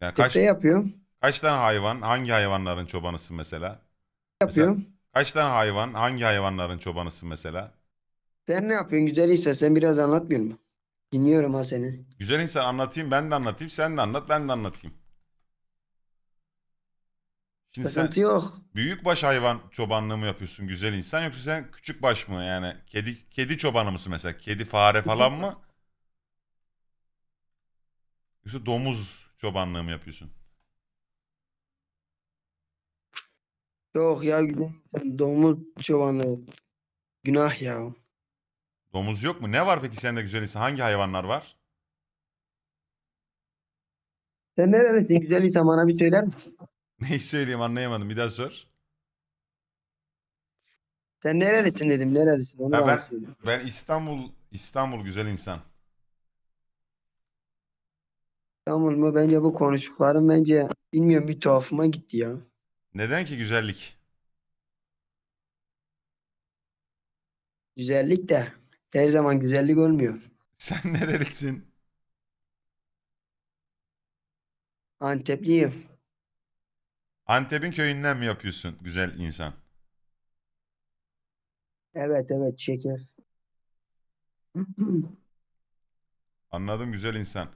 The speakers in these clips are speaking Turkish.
Yani kaç, Kese yapıyor. Kaç tane hayvan, hangi hayvanların çobanısın mesela? Yapıyorum. Mesela, kaç tane hayvan, hangi hayvanların çobanısın mesela? Sen ne yapıyorsun güzel insan? Sen biraz anlatmıyor musun? Dinliyorum ha seni. Güzel insan anlatayım, ben de anlatayım, sen de anlat, ben de anlatayım. Şimdi Sıkıntı sen yok. büyükbaş hayvan çobanlığı mı yapıyorsun güzel insan yoksa sen küçük baş mı yani kedi kedi çobanı mısın mesela kedi fare falan mı? Yoksa domuz çobanlığı yapıyorsun? Yok ya domuz çobanlığı. Günah ya. Domuz yok mu? Ne var peki sende güzel insan? Hangi hayvanlar var? Sen neredesin güzel insan bana bir söyler misin? Neyi söyleyeyim anlayamadım. Bir daha sor. Sen neredesin dedim Neredesin? onu Ha, ben İstanbul İstanbul güzel insan. İstanbul mu? Bence bu konuşukların bence bilmiyorum bir tuhafıma gitti ya. Neden ki güzellik? Güzellik de her zaman güzellik olmuyor. Sen nerelisin? Antepliyim. Antep'in köyünden mi yapıyorsun güzel insan? Evet evet şeker. Anladım güzel insan.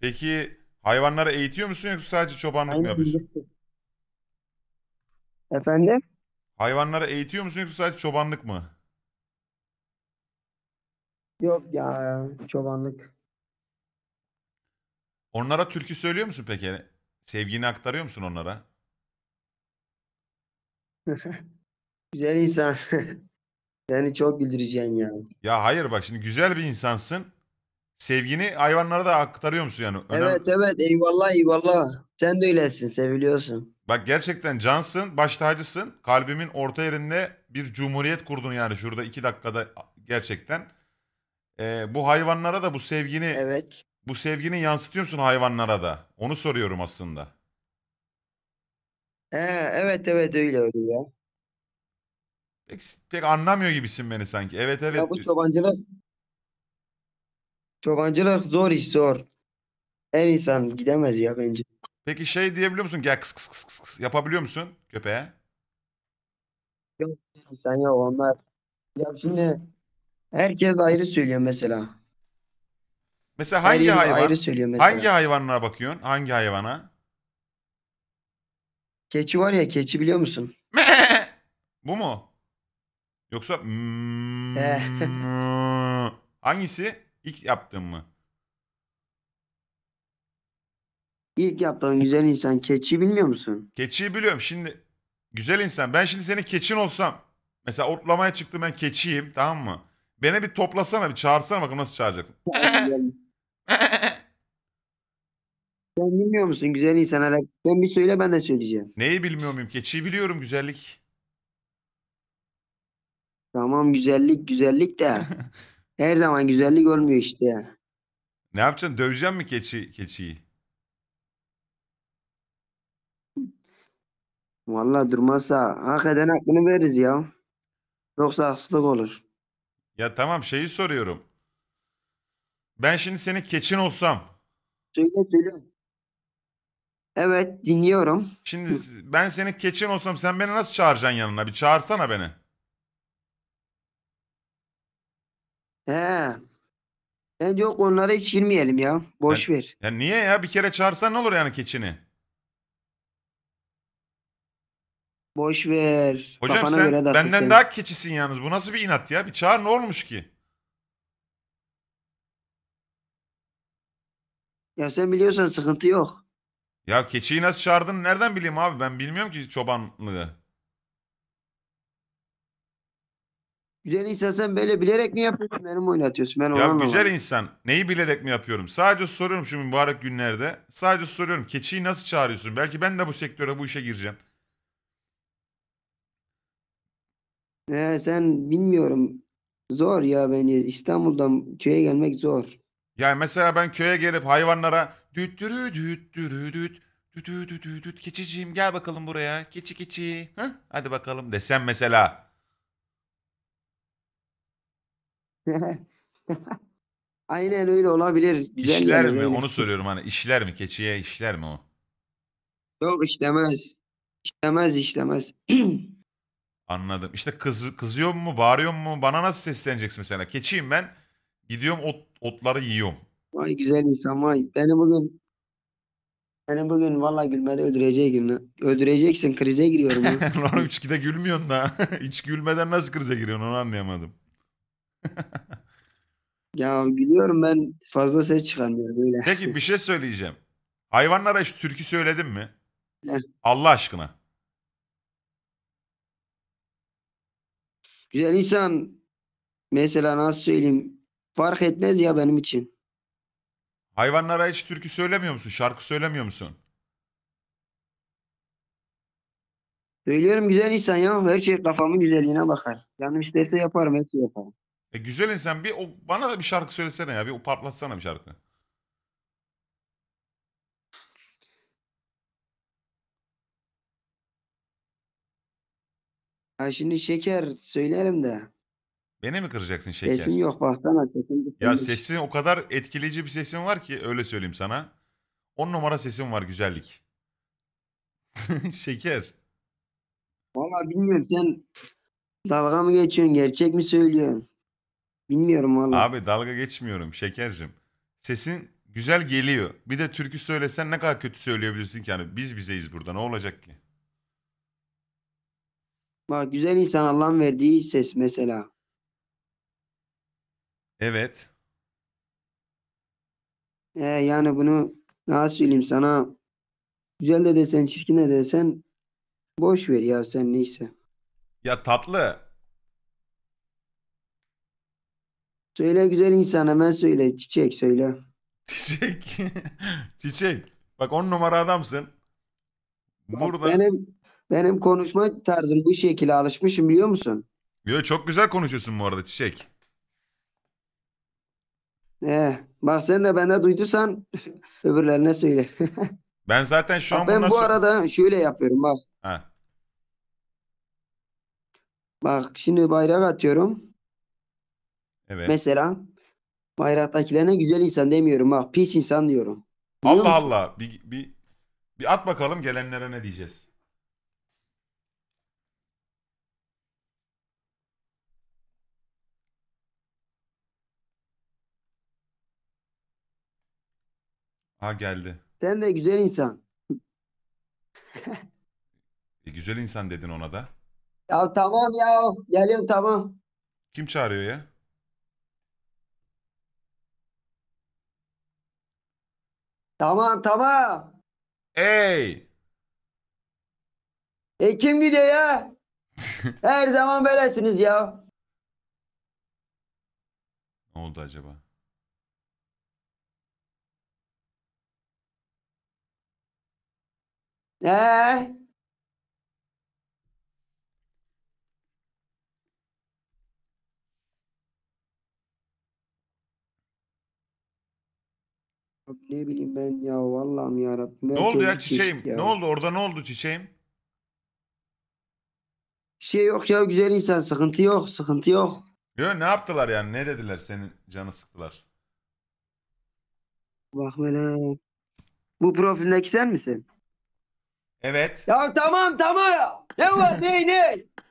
Peki Hayvanları eğitiyor musun yoksa sadece çobanlık mı yapıyorsun? Efendim? Hayvanları eğitiyor musun yoksa sadece çobanlık mı? Yok ya çobanlık. Onlara türkü söylüyor musun peki? Sevgini aktarıyor musun onlara? Güzel insan. Seni çok güldüreceksin ya. Ya hayır bak şimdi güzel bir insansın sevgini hayvanlara da aktarıyor musun yani? Önemli. Evet evet eyvallah eyvallah. Sen de öylesin seviliyorsun. Bak gerçekten cansın, baş tacısın. Kalbimin orta yerinde bir cumhuriyet kurdun yani şurada iki dakikada gerçekten. Ee, bu hayvanlara da bu sevgini Evet. bu sevgini yansıtıyor musun hayvanlara da? Onu soruyorum aslında. Ee evet evet öyle öyle ya. Pek, pek anlamıyor gibisin beni sanki. Evet evet. Ya bu çobancılık Çobancılık zor iş zor. Her insan gidemez ya bence. Peki şey diyebiliyor musun? Gel kıs kıs kıs kıs kıs yapabiliyor musun köpeğe? Yok sen yok onlar. Ya şimdi herkes ayrı söylüyor mesela. Mesela hangi il hayvan? ayrı söylüyor mesela. Hangi hayvanına bakıyorsun? Hangi hayvana? Keçi var ya keçi biliyor musun? Bu mu? Yoksa eh. hmm. hangisi? İlk yaptığım mı? İlk yaptığın güzel insan keçi bilmiyor musun? Keçiyi biliyorum. Şimdi güzel insan. Ben şimdi senin keçin olsam. Mesela otlamaya çıktım ben keçiyim tamam mı? Beni bir toplasana bir çağırsana bakalım nasıl çağıracaksın. Sen bilmiyor musun güzel insan Alak? Sen bir söyle ben de söyleyeceğim. Neyi bilmiyor muyum? Keçiyi biliyorum güzellik. Tamam güzellik güzellik de. Her zaman güzellik görmüyor işte ya. Ne yapacaksın? Döveceksin mi keçi, keçiyi? Vallahi durmazsa hak eden hakkını veririz ya. Yoksa haksızlık olur. Ya tamam şeyi soruyorum. Ben şimdi senin keçin olsam. Söyle söyle. Evet dinliyorum. Şimdi ben senin keçin olsam sen beni nasıl çağıracaksın yanına? Bir çağırsana beni. He. Ben yok onlara hiç girmeyelim ya. Boş ver. Ya niye ya? Bir kere çağırsan ne olur yani keçini? Boş ver. Hocam Kafana sen göre benden daha keçisin yalnız. Bu nasıl bir inat ya? Bir çağır ne olmuş ki? Ya sen biliyorsan sıkıntı yok. Ya keçiyi nasıl çağırdın nereden bileyim abi? Ben bilmiyorum ki çobanlığı. Güzel insan sen böyle bilerek mi yapıyorsun? Benim oynatıyorsun. Ben Ya anlamadım. güzel insan. Neyi bilerek mi yapıyorum? Sadece soruyorum şu mübarek günlerde. Sadece soruyorum. Keçiyi nasıl çağırıyorsun? Belki ben de bu sektöre bu işe gireceğim. He, sen bilmiyorum. Zor ya bence. İstanbul'dan köye gelmek zor. Yani mesela ben köye gelip hayvanlara düt dürü düt dürü düt düt düt düt düt keçiciğim gel bakalım buraya. Keçi keçi. Hah, hadi bakalım desem mesela. Aynen öyle olabilir. Güzel İşler mi? öyle. Onu soruyorum hani işler mi? Keçiye işler mi o? Yok işlemez. İşlemez işlemez. Anladım. İşte kız, kızıyor mu? Bağırıyor mu? Bana nasıl sesleneceksin mesela? Keçiyim ben. Gidiyorum ot, otları yiyorum. Vay güzel insan vay. Beni bugün beni bugün valla gülmeden öldüreceksin. Öldüreceksin krize giriyorum. ya. Lan 3 gülmüyorsun da. Hiç gülmeden nasıl krize giriyorsun onu anlayamadım ya gülüyorum ben fazla ses çıkarmıyorum böyle. Peki bir şey söyleyeceğim. Hayvanlara hiç türkü söyledin mi? Allah aşkına. Güzel insan mesela nasıl söyleyeyim fark etmez ya benim için. Hayvanlara hiç türkü söylemiyor musun? Şarkı söylemiyor musun? Söylüyorum güzel insan ya her şey kafamın güzelliğine bakar. Canım isterse yaparım her şeyi yaparım. E güzel insan bir o, bana da bir şarkı söylesene ya. Bir o patlatsana bir şarkı. Ha şimdi şeker söylerim de. Beni mi kıracaksın şeker? Sesim yok baksana sesim. Ya sesin o kadar etkileyici bir sesin var ki öyle söyleyeyim sana. on numara sesim var güzellik. şeker. Valla bilmiyorum sen dalga mı geçiyorsun gerçek mi söylüyorsun? Bilmiyorum valla. Abi dalga geçmiyorum şekercim. Sesin güzel geliyor. Bir de türkü söylesen ne kadar kötü söyleyebilirsin ki yani biz bizeyiz burada ne olacak ki? Bak güzel insan Allah'ın verdiği ses mesela. Evet. Ee, yani bunu nasıl söyleyeyim sana güzel de desen çirkin de desen boş ver ya sen neyse. Ya tatlı Söyle güzel insan hemen söyle. Çiçek söyle. Çiçek. Çiçek. Bak on numara adamsın. Bak benim benim konuşma tarzım bu şekilde alışmışım biliyor musun? Yo, çok güzel konuşuyorsun bu arada Çiçek. Ee, bak sen de bende duyduysan öbürlerine söyle. Ben zaten şu an ben bu arada şöyle yapıyorum bak. Ha. Bak şimdi bayrak atıyorum. Evet. Mesela bayraktakilerine güzel insan demiyorum bak pis insan diyorum. Allah Allah. Bir, bir, bir at bakalım gelenlere ne diyeceğiz. Ha geldi. Sen de güzel insan. E, güzel insan dedin ona da. Ya tamam ya geliyorum tamam. Kim çağırıyor ya? Tamam tamam. Ey. E kim gidiyor ya? Her zaman böylesiniz ya. Ne oldu acaba? Ee, Ne bileyim ben ya Allah'ım ya Rabbim. Ne oldu ya şey çiçeğim? Ne oldu orada ne oldu çiçeğim? Bir şey yok ya güzel insan. Sıkıntı yok. Sıkıntı yok. Yo, ne yaptılar yani? Ne dediler senin canı sıktılar? Bak böyle. Bu profildeki sen misin? Evet. Ya tamam tamam. Ne var ne ne?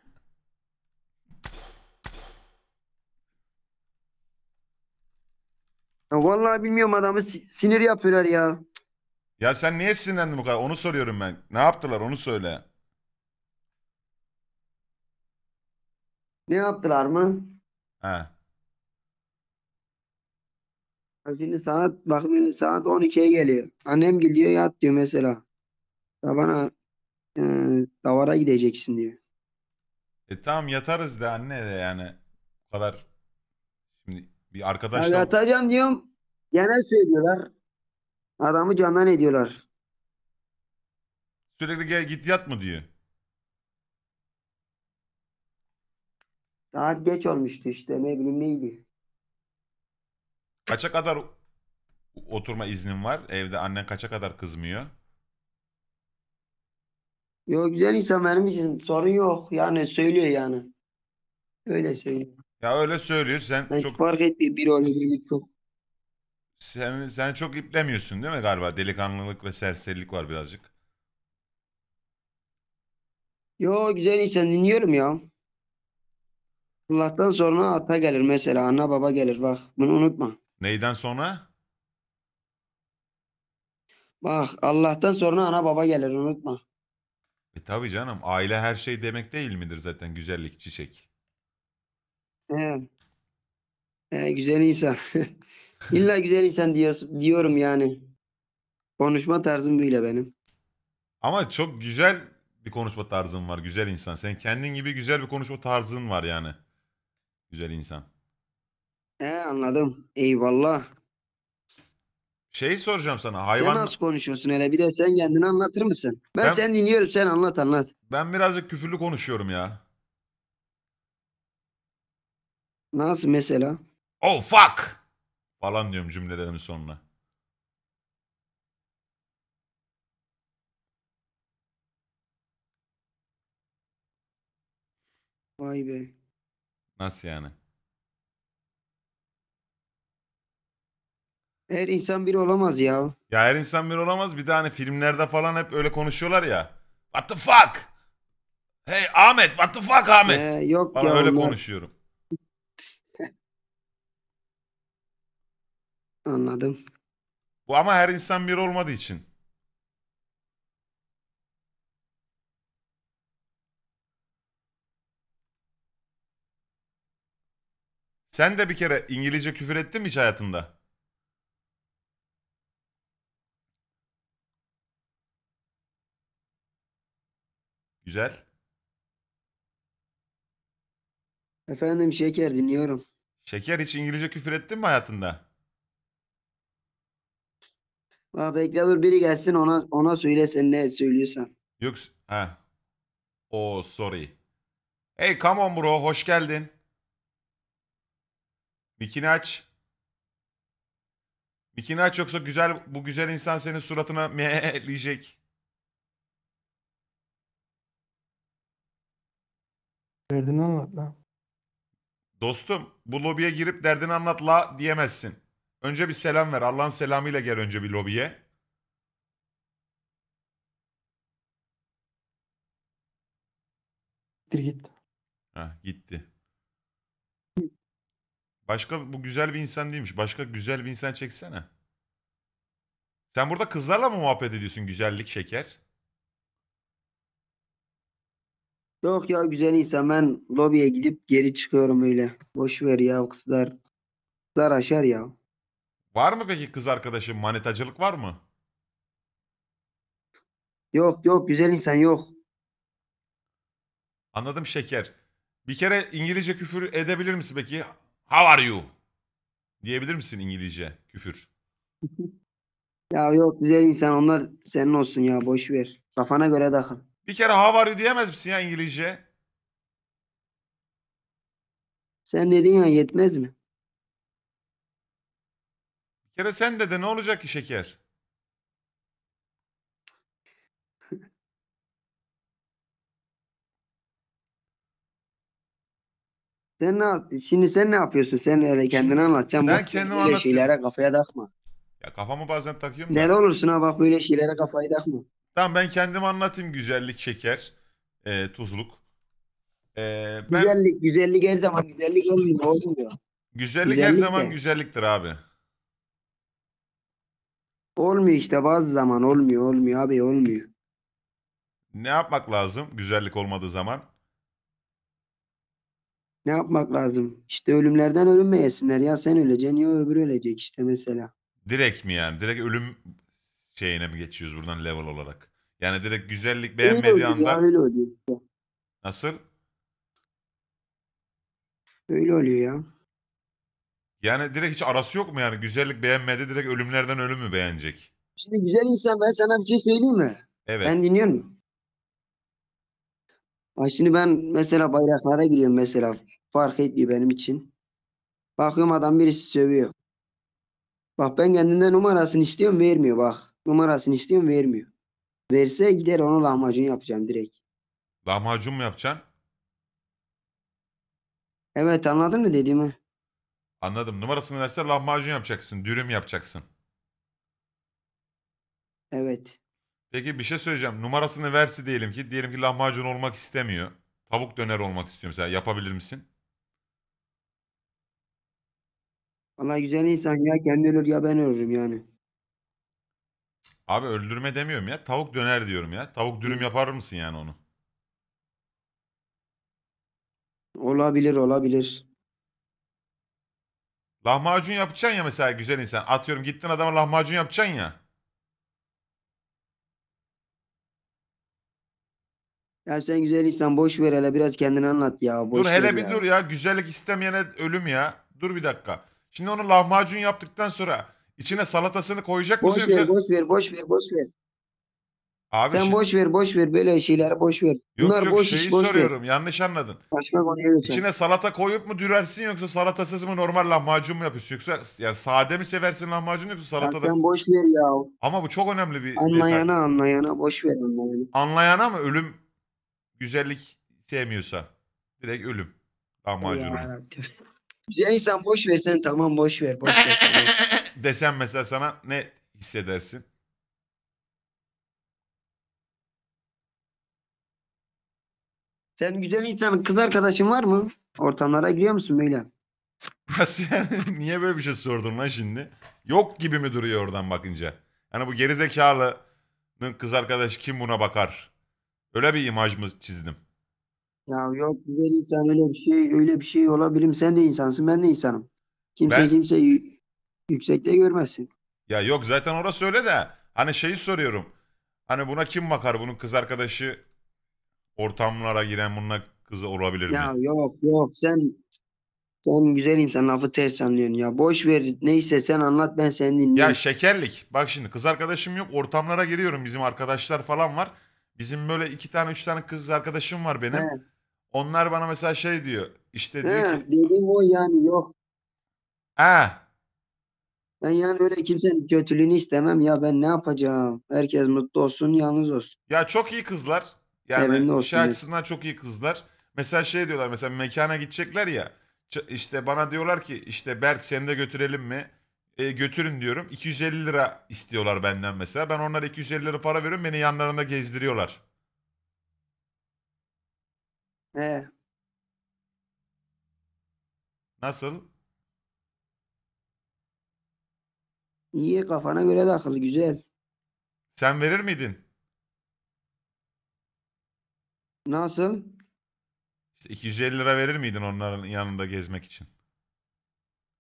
Ya vallahi bilmiyorum adamı sinir yapıyorlar ya. Ya sen niye sinirlendin bu kadar? Onu soruyorum ben. Ne yaptılar onu söyle. Ne yaptılar mı? He. Şimdi saat bak böyle saat 12'ye geliyor. Annem geliyor yat diyor mesela. Ya bana e, davara gideceksin diyor. E tamam yatarız de anne de yani. O kadar bir arkadaş. Yani atacağım diyorum. Genel söylüyorlar. Adamı candan ediyorlar. Sürekli gel git yat mı diyor. Saat geç olmuştu işte ne bileyim neydi. Kaça kadar oturma iznin var? Evde annen kaça kadar kızmıyor? Yo güzel insan benim için sorun yok. Yani söylüyor yani. Öyle söylüyor. Ya öyle söylüyor. Sen Ben çok fark etti bir öyle biri çok. sen sen çok iplemiyorsun değil mi galiba? Delikanlılık ve serserilik var birazcık. Yo güzel insan dinliyorum ya. Allah'tan sonra ata gelir mesela ana baba gelir bak bunu unutma. Neyden sonra? Bak Allah'tan sonra ana baba gelir unutma. E tabii canım. Aile her şey demek değil midir zaten güzellik, çiçek? Ee, güzel insan. İlla güzel insan diyorsun, diyorum yani. Konuşma tarzım böyle benim. Ama çok güzel bir konuşma tarzın var. Güzel insan. Sen kendin gibi güzel bir konuşma tarzın var yani. Güzel insan. Ee anladım. Eyvallah. Şey soracağım sana. Hayvan Sen nasıl konuşuyorsun hele? Bir de sen kendini anlatır mısın? Ben, Ben- sen dinliyorum. Sen anlat anlat. ben birazcık küfürlü konuşuyorum ya. Nasıl mesela? Oh fuck! Falan diyorum cümlelerimin sonuna. Vay be. Nasıl yani? Her insan biri olamaz ya. Ya her insan bir olamaz. Bir de hani filmlerde falan hep öyle konuşuyorlar ya. What the fuck? Hey Ahmet, what the fuck Ahmet? Ee, yok Falan ya öyle onlar- konuşuyorum. Anladım. Bu ama her insan bir olmadığı için. Sen de bir kere İngilizce küfür ettin mi hiç hayatında? Güzel. Efendim şeker dinliyorum. Şeker hiç İngilizce küfür ettin mi hayatında? Aa, bekle dur biri gelsin ona ona söyle sen ne söylüyorsan. Yok. Ha. Oh sorry. Hey come on bro hoş geldin. Mikini aç. Mikini aç yoksa güzel bu güzel insan senin suratına meeleyecek. Derdini anlat lan. Dostum bu lobiye girip derdini anlat la diyemezsin. Önce bir selam ver. Allah'ın selamıyla gel önce bir lobiye. Gittir git. Heh, gitti. Başka bu güzel bir insan değilmiş. Başka güzel bir insan çeksene. Sen burada kızlarla mı muhabbet ediyorsun güzellik şeker? Yok ya güzel insan ben lobiye gidip geri çıkıyorum öyle. Boş ver ya kızlar. Kızlar aşar ya. Var mı peki kız arkadaşın? Manetacılık var mı? Yok yok güzel insan yok. Anladım şeker. Bir kere İngilizce küfür edebilir misin peki? How are you? Diyebilir misin İngilizce küfür? Ya yok güzel insan onlar senin olsun ya boş ver. Kafana göre takıl. Bir kere how are you diyemez misin ya İngilizce? Sen dedin ya yetmez mi? Bir kere sen de de ne olacak ki şeker? Sen ne şimdi sen ne yapıyorsun? Sen öyle kendini anlatacaksın. Ben Bak, kendimi böyle şeylere kafaya takma. Ya kafamı bazen takıyorum da. Deli olursun ha bak böyle şeylere kafayı takma. Tamam ben kendimi anlatayım güzellik, şeker, e, tuzluk. E, ben Güzellik, güzellik her zaman güzellik olmuyor. Olmuyor. güzellik her zaman de. güzelliktir abi. Olmuyor işte bazı zaman olmuyor olmuyor abi olmuyor. Ne yapmak lazım güzellik olmadığı zaman? Ne yapmak lazım? İşte ölümlerden ölünmeyesinler ya sen öleceksin ya öbürü ölecek işte mesela. Direkt mi yani? Direkt ölüm şeyine mi geçiyoruz buradan level olarak? Yani direkt güzellik beğenmediği öyle oluyor ya, anda öyle oluyor işte. nasıl? Öyle oluyor ya. Yani direkt hiç arası yok mu yani? Güzellik beğenmedi direkt ölümlerden ölümü beğenecek. Şimdi güzel insan ben sana bir şey söyleyeyim mi? Evet. Ben dinliyorum. Ay şimdi ben mesela bayraklara giriyorum mesela. Fark etmiyor benim için. Bakıyorum adam birisi sövüyor. Bak ben kendinden numarasını istiyorum vermiyor bak. Numarasını istiyorum vermiyor. Verse gider onu lahmacun yapacağım direkt. Lahmacun mu yapacaksın? Evet anladın mı dediğimi? Anladım. Numarasını verse lahmacun yapacaksın. Dürüm yapacaksın. Evet. Peki bir şey söyleyeceğim. Numarasını verse diyelim ki diyelim ki lahmacun olmak istemiyor. Tavuk döner olmak istiyor mesela. Yapabilir misin? Vallahi güzel insan ya kendi ölür ya ben ölürüm yani. Abi öldürme demiyorum ya. Tavuk döner diyorum ya. Tavuk dürüm yapar mısın yani onu? Olabilir olabilir. Lahmacun yapacaksın ya mesela güzel insan. Atıyorum gittin adama lahmacun yapacaksın ya. Ya sen güzel insan boş ver hele biraz kendini anlat ya. Boş dur hele ver bir ya. dur ya. Güzellik istemeyene ölüm ya. Dur bir dakika. Şimdi onu lahmacun yaptıktan sonra içine salatasını koyacak Boş ver, yoksa- boş ver, boş ver, boş ver. Abi Sen şimdi- boş ver boş ver böyle şeyler boş ver. Yok Bunlar yok boş şeyi iş boş ver. soruyorum yanlış anladın. Başka konuya İçine salata koyup mu dürersin yoksa salatasız mı normal lahmacun mu yapıyorsun? Yoksa yani sade mi seversin lahmacun yoksa Ya salata sen boş ver ya. Ama bu çok önemli bir detay. Anlayana anlayana boş ver anlayana. Anlayana mı ölüm güzellik sevmiyorsa? Direkt ölüm lahmacunu. Güzel insan boş ver sen tamam boş ver boş ver. Desem mesela sana ne hissedersin? Sen güzel insanın kız arkadaşın var mı? Ortamlara giriyor musun böyle? Nasıl yani? Niye böyle bir şey sordun lan şimdi? Yok gibi mi duruyor oradan bakınca? Yani bu gerizekalının kız arkadaş kim buna bakar? Öyle bir imaj mı çizdim? Ya yok güzel insan öyle bir şey öyle bir şey olabilirim. Sen de insansın ben de insanım. Kimse Ben- kimse yüksekte görmezsin. Ya yok zaten orası öyle de hani şeyi soruyorum. Hani buna kim bakar? Bunun kız arkadaşı ortamlara giren bununla kızı olabilir mi? Ya yok yok sen sen güzel insan lafı ters anlıyorsun ya. Boş ver neyse sen anlat ben seni dinleyeyim. Ya şekerlik. Bak şimdi kız arkadaşım yok. Ortamlara giriyorum. Bizim arkadaşlar falan var. Bizim böyle iki tane üç tane kız arkadaşım var benim. He. Onlar bana mesela şey diyor. İşte diyor He, ki dediğim o yani yok. ha Ben yani öyle kimsenin kötülüğünü istemem ya ben ne yapacağım? Herkes mutlu olsun yalnız olsun. ya çok iyi kızlar. Yani olsun şey diye. açısından çok iyi kızlar. Mesela şey diyorlar mesela mekana gidecekler ya. İşte bana diyorlar ki işte Berk seni de götürelim mi? E, götürün diyorum. 250 lira istiyorlar benden mesela. Ben onlara 250 lira para veriyorum. Beni yanlarında gezdiriyorlar. He. Nasıl? İyi kafana göre de akıllı güzel. Sen verir miydin? Nasıl? İşte 250 lira verir miydin onların yanında gezmek için?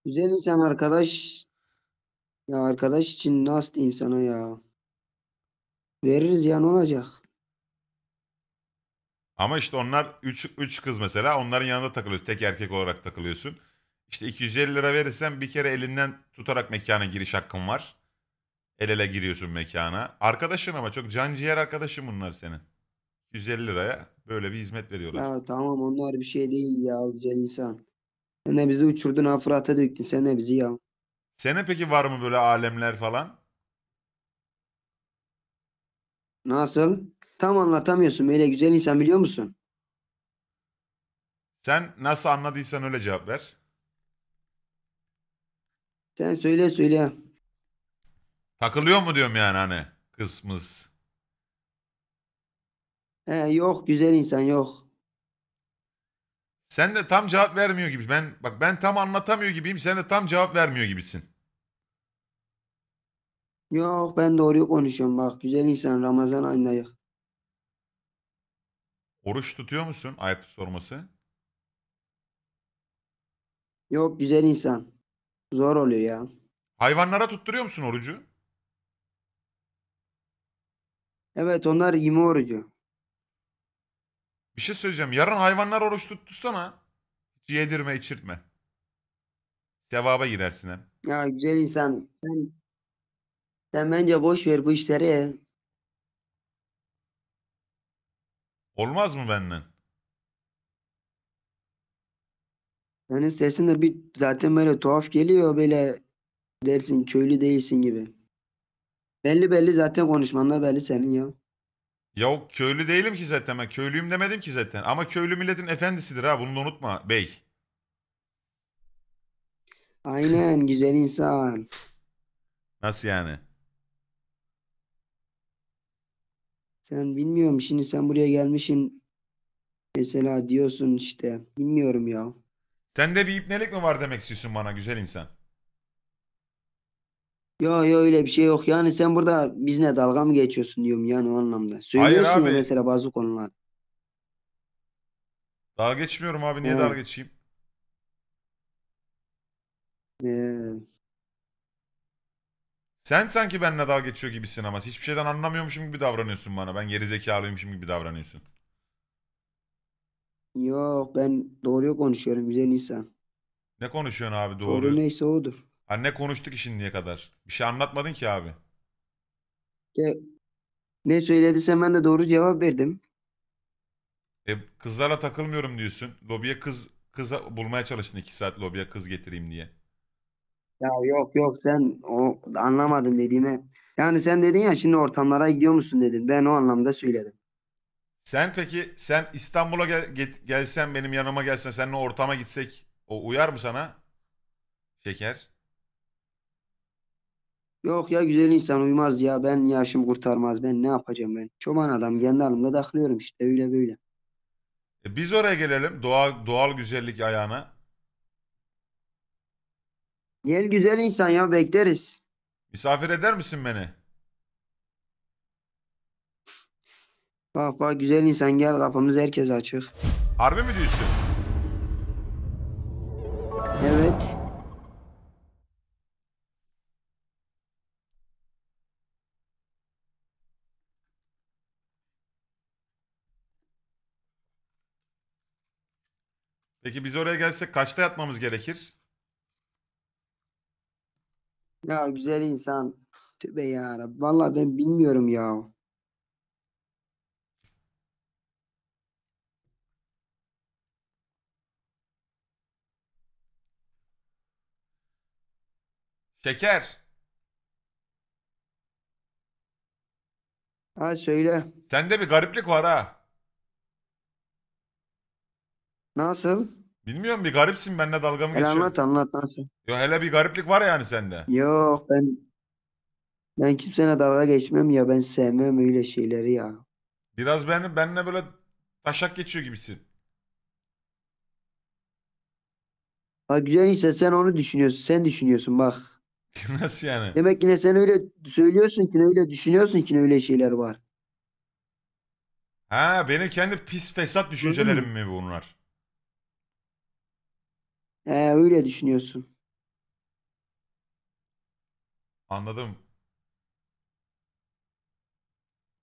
Güzel insan arkadaş. Ya arkadaş için nasıl diyeyim sana ya. Veririz ya ne olacak? Ama işte onlar 3 3 kız mesela onların yanında takılıyorsun. Tek erkek olarak takılıyorsun. İşte 250 lira verirsen bir kere elinden tutarak mekana giriş hakkın var. El ele giriyorsun mekana. Arkadaşın ama çok can ciğer arkadaşın bunlar senin. 150 liraya Böyle bir hizmet veriyorlar. Ya tamam onlar bir şey değil ya güzel insan. Sen de bizi uçurdun ha Fırat'a döktün sen de bizi ya. Senin peki var mı böyle alemler falan? Nasıl? Tam anlatamıyorsun böyle güzel insan biliyor musun? Sen nasıl anladıysan öyle cevap ver. Sen söyle söyle. Takılıyor mu diyorum yani hani kısmız. He, yok güzel insan yok. Sen de tam cevap vermiyor gibi. Ben bak ben tam anlatamıyor gibiyim. Sen de tam cevap vermiyor gibisin. Yok ben doğruyu konuşuyorum bak. Güzel insan Ramazan ayındayız. Oruç tutuyor musun? Ayıp sorması. Yok güzel insan. Zor oluyor ya. Hayvanlara tutturuyor musun orucu? Evet onlar yeme orucu. Bir şey söyleyeceğim. Yarın hayvanlar oruç tuttursana. Yedirme içirtme. Sevaba gidersin hem. Ya güzel insan. Sen, sen bence boş ver bu işleri. Olmaz mı benden? Senin sesin de bir zaten böyle tuhaf geliyor böyle dersin köylü değilsin gibi. Belli belli zaten konuşmanda belli senin ya. Ya köylü değilim ki zaten ben köylüyüm demedim ki zaten. Ama köylü milletin efendisidir ha bunu da unutma bey. Aynen güzel insan. Nasıl yani? Sen bilmiyorum şimdi sen buraya gelmişsin. Mesela diyorsun işte bilmiyorum ya. Sende bir ipnelik mi var demek istiyorsun bana güzel insan? Yo yo öyle bir şey yok. Yani sen burada bizimle dalga mı geçiyorsun diyorum yani o anlamda. Söylüyorsun ya abi. mesela bazı konular. Dalga geçmiyorum abi niye He. dalga geçeyim? Ee, Sen sanki benimle dalga geçiyor gibisin ama hiçbir şeyden anlamıyormuşum gibi davranıyorsun bana. Ben geri zekalıymışım gibi davranıyorsun. yok ben doğruyu konuşuyorum güzel insan. Ne konuşuyorsun abi Doğru doğru? neyse odur. Hani ne konuştuk şimdiye kadar? Bir şey anlatmadın ki abi. Ya, ne söylediysen ben de doğru cevap verdim. E, kızlarla takılmıyorum diyorsun. Lobiye kız kıza bulmaya çalıştın iki saat lobiye kız getireyim diye. Ya yok yok sen o anlamadın dediğimi. Yani sen dedin ya şimdi ortamlara gidiyor musun dedin. Ben o anlamda söyledim. Sen peki sen İstanbul'a gel, get- gelsen benim yanıma gelsen seninle ortama gitsek o uyar mı sana? Şeker. Yok ya güzel insan uyumaz ya. Ben yaşım kurtarmaz. Ben ne yapacağım ben? Çoban adam kendi halimde takılıyorum işte öyle böyle. E biz oraya gelelim doğal, doğal güzellik ayağına. Gel güzel insan ya bekleriz. Misafir eder misin beni? Bak bak güzel insan gel kapımız herkes açık. Harbi mi diyorsun? Peki biz oraya gelsek kaçta yatmamız gerekir? Ya güzel insan. Tübe ya Rabbi. Vallahi ben bilmiyorum ya. Şeker. Ha söyle. Sende bir gariplik var ha. Nasıl? Bilmiyorum bir garipsin benimle dalga mı Hele geçiyorsun? anlat anlat nasıl? Yo, hele bir gariplik var yani sende. Yok ben ben kimsene dalga geçmem ya ben sevmem öyle şeyleri ya. Biraz benim benimle böyle taşak geçiyor gibisin. Ha güzel ise sen onu düşünüyorsun sen düşünüyorsun bak. Nasıl yani? Demek ki ne sen öyle söylüyorsun ki ne öyle düşünüyorsun ki ne öyle şeyler var. Ha benim kendi pis fesat düşüncelerim mi bunlar? Ee öyle düşünüyorsun. Anladım.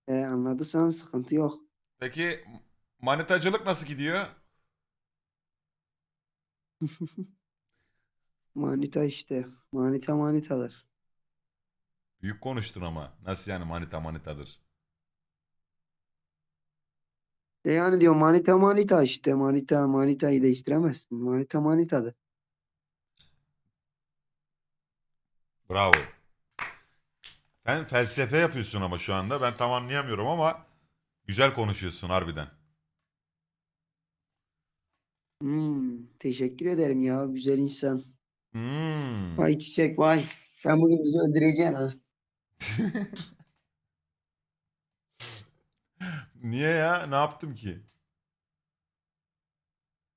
Ee anladıysan sıkıntı yok. Peki manitacılık nasıl gidiyor? Manita işte. Manita manitadır. Büyük konuştun ama. Nasıl yani manita manitadır? De yani diyor manita manita işte manita manitayı değiştiremezsin. Manita manitadır. Bravo. Sen felsefe yapıyorsun ama şu anda. Ben tam anlayamıyorum ama güzel konuşuyorsun harbiden. Hmm, teşekkür ederim ya güzel insan. Hmm. Vay çiçek vay. Sen bugün bizi öldüreceksin ha. Niye ya? Ne yaptım ki?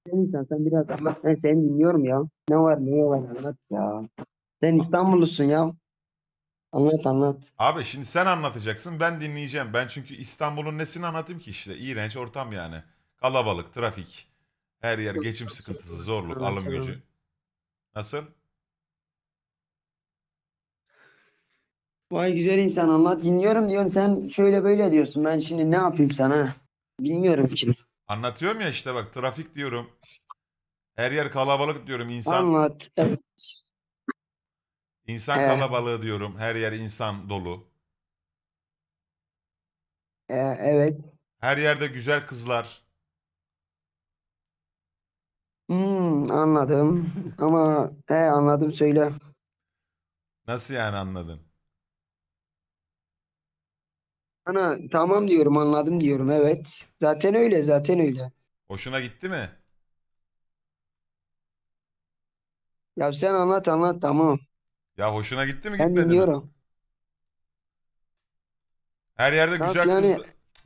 Sen insan sen biraz anlat. Ben seni dinliyorum ya. Ne var ne var anlat ya. Sen İstanbullusun ya. Anlat anlat. Abi şimdi sen anlatacaksın ben dinleyeceğim. Ben çünkü İstanbul'un nesini anlatayım ki işte. iğrenç ortam yani. Kalabalık, trafik, her yer geçim sıkıntısı, zorluk, alım gücü. Nasıl? Vay güzel insan anlat. Dinliyorum diyorum sen şöyle böyle diyorsun. Ben şimdi ne yapayım sana? Bilmiyorum şimdi Anlatıyorum ya işte bak trafik diyorum. Her yer kalabalık diyorum insan. Anlat. Evet. İnsan Evet. kalabalığı diyorum. Her yer insan dolu. E, evet. Her yerde güzel kızlar. Hmm, anladım. Ama he, anladım söyle. Nasıl yani anladın? Ana tamam diyorum anladım diyorum evet. Zaten öyle zaten öyle. Hoşuna gitti mi? Ya sen anlat anlat tamam. Ya hoşuna gitti mi Ben gitmedi mi? dinliyorum. Her yerde güzel kız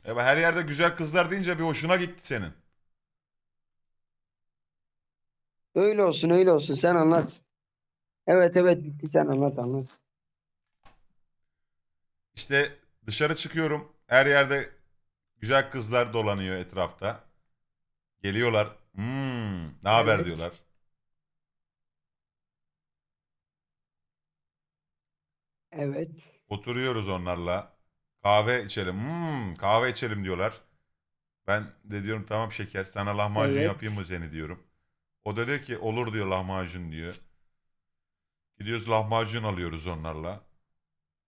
Ya e, her yerde güzel kızlar deyince bir hoşuna gitti senin. öyle olsun öyle olsun sen anlat. Evet evet gitti sen anlat anlat. İşte Dışarı çıkıyorum. Her yerde güzel kızlar dolanıyor etrafta. Geliyorlar. Hmm, ne haber evet. diyorlar. Evet. Oturuyoruz onlarla. Kahve içelim. Hmm, kahve içelim diyorlar. Ben de diyorum tamam şeker sana lahmacun evet. yapayım mı seni diyorum. O da diyor ki olur diyor lahmacun diyor. Gidiyoruz lahmacun alıyoruz onlarla.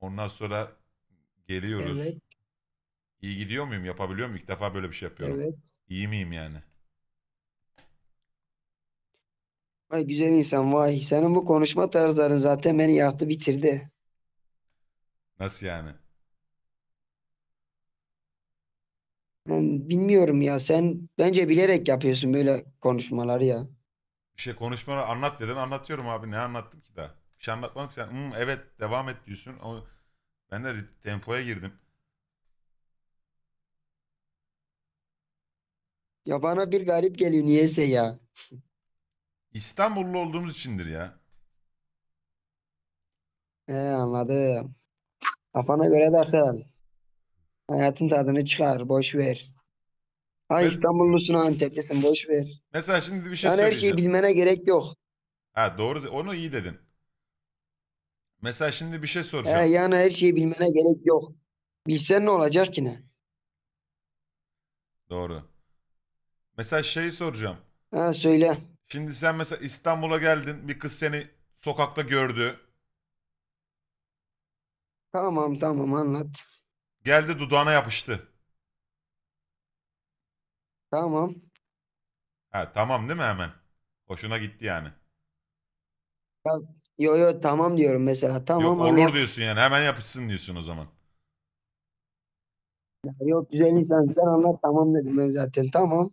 Ondan sonra Geliyoruz. Evet. İyi gidiyor muyum? Yapabiliyor muyum? İlk defa böyle bir şey yapıyorum. Evet. İyi miyim yani? Vay güzel insan vay. Senin bu konuşma tarzların zaten beni yaktı bitirdi. Nasıl yani? bilmiyorum ya sen bence bilerek yapıyorsun böyle konuşmaları ya. Bir şey konuşmaları anlat dedin anlatıyorum abi. Ne anlattım ki daha? Bir şey anlatmadım ki sen. Hmm, evet devam et diyorsun. Ama ben de tempoya girdim. Ya bana bir garip geliyor niyeyse ya. İstanbullu olduğumuz içindir ya. He anladım. Kafana göre takıl. Hayatın tadını çıkar. Boş ver. Ha Ben- İstanbullusun ha Anteplisin. Boş ver. Mesela şimdi bir şey Yani her şeyi bilmene gerek yok. Ha doğru. Onu iyi dedin. Mesela şimdi bir şey soracağım. He, yani her şeyi bilmene gerek yok. Bilsen ne olacak ki ne? Doğru. Mesela şeyi soracağım. Ha, söyle. Şimdi sen mesela İstanbul'a geldin. Bir kız seni sokakta gördü. Tamam tamam anlat. Geldi dudağına yapıştı. Tamam. Ha, tamam değil mi hemen? Hoşuna gitti yani. Ya, Yo yo tamam diyorum mesela. Tamam Yok olur hani- diyorsun yani hemen yapışsın diyorsun o zaman. Yok güzel insan sen anlat tamam dedim ben zaten. Tamam.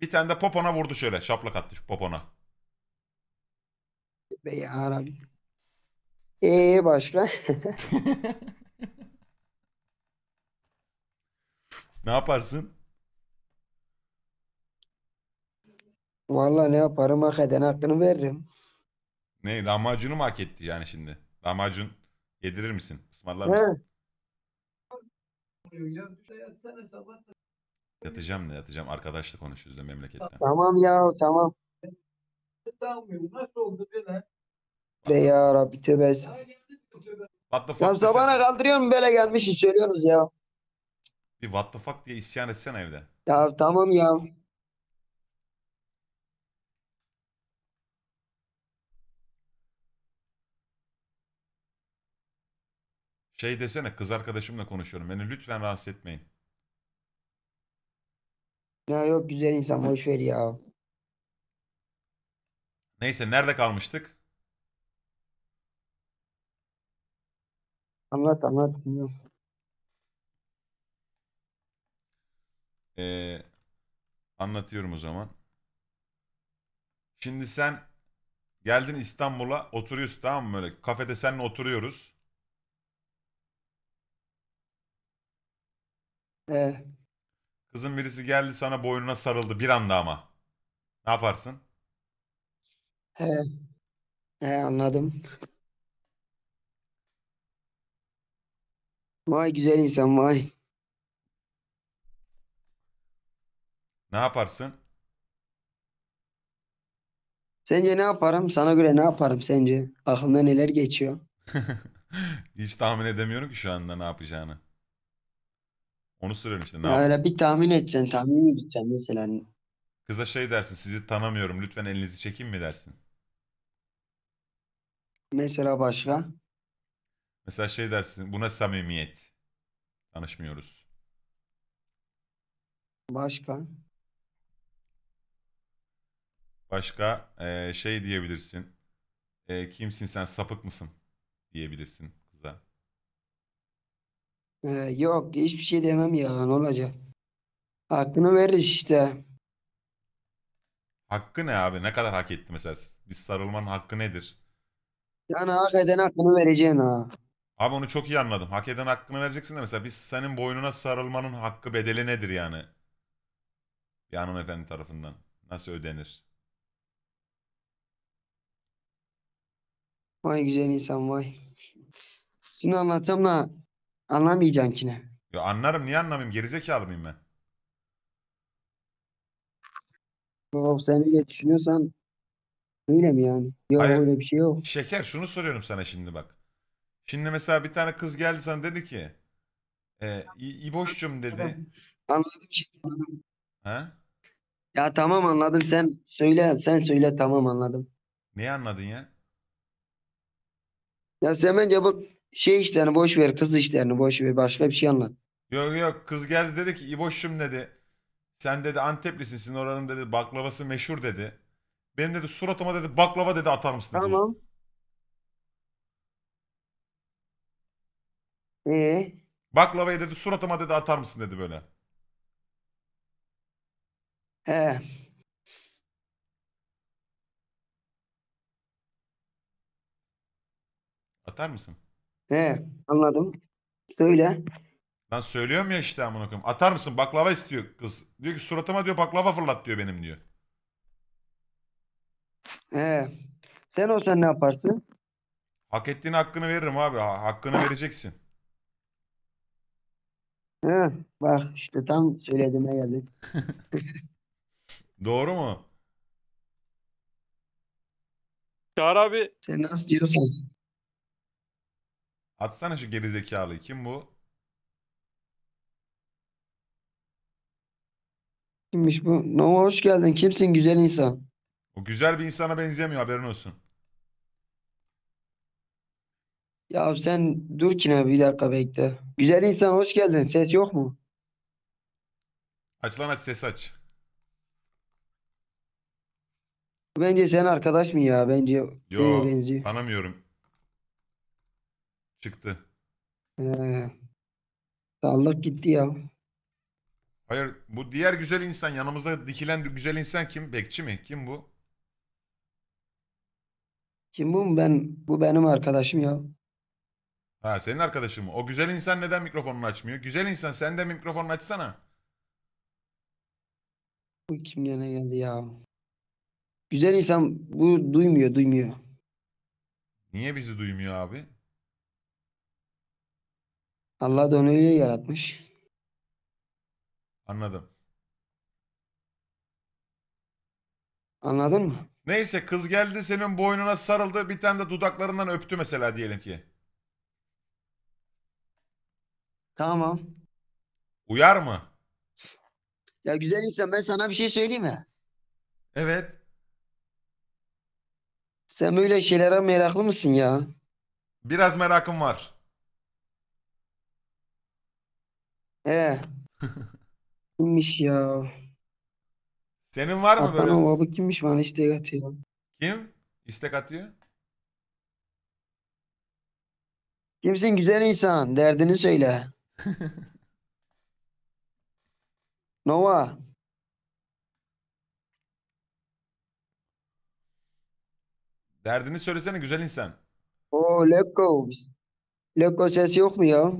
Bir tane de popona vurdu şöyle şaplak attı şu popona. Be ya Rabbi. Ee, başka? Ne yaparsın? Vallahi ne yaparım hak eden hakkını veririm. Ne lahmacunu mu hak etti yani şimdi? Lahmacun yedirir misin? Ismarlar He. mısın? Yatacağım da yatacağım. Arkadaşla konuşuyoruz da memleketten. Tamam ya tamam. Be ya Rabbi tövbe estağfurullah. What the fuck Ya desen- sabahına kaldırıyorum böyle gelmişiz söylüyorsunuz ya. bir what the fuck diye isyan etsen evde. Ya tamam ya. Şey desene kız arkadaşımla konuşuyorum. Beni lütfen rahatsız etmeyin. Ya yok güzel insan hoş ver ya. Neyse nerede kalmıştık? Anlat anlat. Ee, anlatıyorum o zaman. Şimdi sen geldin İstanbul'a oturuyorsun tamam mı böyle kafede seninle oturuyoruz. Ee, Kızın birisi geldi sana boynuna sarıldı bir anda ama. Ne yaparsın? he, he, anladım. Vay güzel insan vay. Ne yaparsın? Sence ne yaparım? Sana göre ne yaparım sence? Aklında neler geçiyor? Hiç tahmin edemiyorum ki şu anda ne yapacağını. Onu soruyorum işte. Ne Ya öyle bir tahmin edeceksin, tahmin mi edeceksin mesela. Kıza şey dersin. Sizi tanımıyorum. Lütfen elinizi çekin mi dersin? Mesela başka? Mesela şey dersin. Buna samimiyet. Tanışmıyoruz. Başka? Başka eee, şey diyebilirsin. Eee, kimsin sen sapık mısın diyebilirsin. Ee, yok hiçbir şey demem ya ne olacak. Hakkını veririz işte. Hakkı ne abi? Ne kadar hak etti mesela? Biz sarılmanın hakkı nedir? Yani hak eden hakkını vereceksin ha. Abi onu çok iyi anladım. Hak eden hakkını vereceksin de mesela biz senin boynuna sarılmanın hakkı bedeli nedir yani? Bir hanımefendi tarafından. Nasıl ödenir? Vay güzel insan vay. Şunu anlatsam da Anlamayacaksın Ya anlarım niye anlamayayım gerizekalı mıyım ben? Baba sen öyle düşünüyorsan öyle mi yani? Yok Hayır. öyle bir şey yok. Şeker şunu soruyorum sana şimdi bak. Şimdi mesela bir tane kız geldi sana dedi ki e, İ- İboş'cum dedi. Anladım şimdi. Ha? Ya tamam anladım sen söyle sen söyle tamam anladım. Neyi anladın ya? Ya sen bence bu şey işlerini boş ver, kız işlerini boş ver, başka bir şey anlat. Yok yok kız geldi dedi ki İboş'cum dedi. Sen dedi Anteplisin sizin oranın dedi baklavası meşhur dedi. Benim dedi suratıma dedi baklava dedi atar mısın dedi. Tamam. Ee, Baklavayı dedi suratıma dedi atar mısın dedi böyle. he. Atar mısın? He anladım. Söyle. Ben söylüyorum ya işte amına koyayım. Atar mısın? Baklava istiyor kız. Diyor ki suratıma diyor baklava fırlat diyor benim diyor. He. Sen olsan ne yaparsın? Hak ettiğin hakkını veririm abi. Hakkını vereceksin. He. Bak işte tam söylediğime geldik. Doğru mu? Çağrı abi Sen nasıl diyorsan. Atsana şu gerizekalı. Kim bu? Kimmiş bu? Nova hoş geldin. Kimsin güzel insan? O güzel bir insana benzemiyor haberin olsun. Ya sen dur ki ne bir dakika bekle. Güzel insan hoş geldin. Ses yok mu? Aç lan aç ses aç. Bence sen arkadaş mı ya? Bence Yo benziyor? tanımıyorum çıktı. Ee, sağlık gitti ya. Hayır bu diğer güzel insan yanımızda dikilen güzel insan kim? Bekçi mi? Kim bu? Kim bu? Ben bu benim arkadaşım ya. Ha senin arkadaşın mı? O güzel insan neden mikrofonunu açmıyor? Güzel insan sen de mikrofonunu açsana. Bu kim gene geldi ya? Güzel insan bu duymuyor, duymuyor. Niye bizi duymuyor abi? Allah da onu öyle yaratmış. Anladım. Anladın mı? Neyse kız geldi senin boynuna sarıldı bir tane de dudaklarından öptü mesela diyelim ki. Tamam. Uyar mı? Ya güzel insan ben sana bir şey söyleyeyim mi? Evet. Sen böyle şeylere meraklı mısın ya? Biraz merakım var. He. Kimmiş ya? Senin var mı böyle? Baba Ovabu kimmiş bana istek atıyor. Kim İstek atıyor? Kimsin güzel insan? Derdini söyle. Nova. Derdini söylesene güzel insan. O Leko. Leko sesi yok mu ya?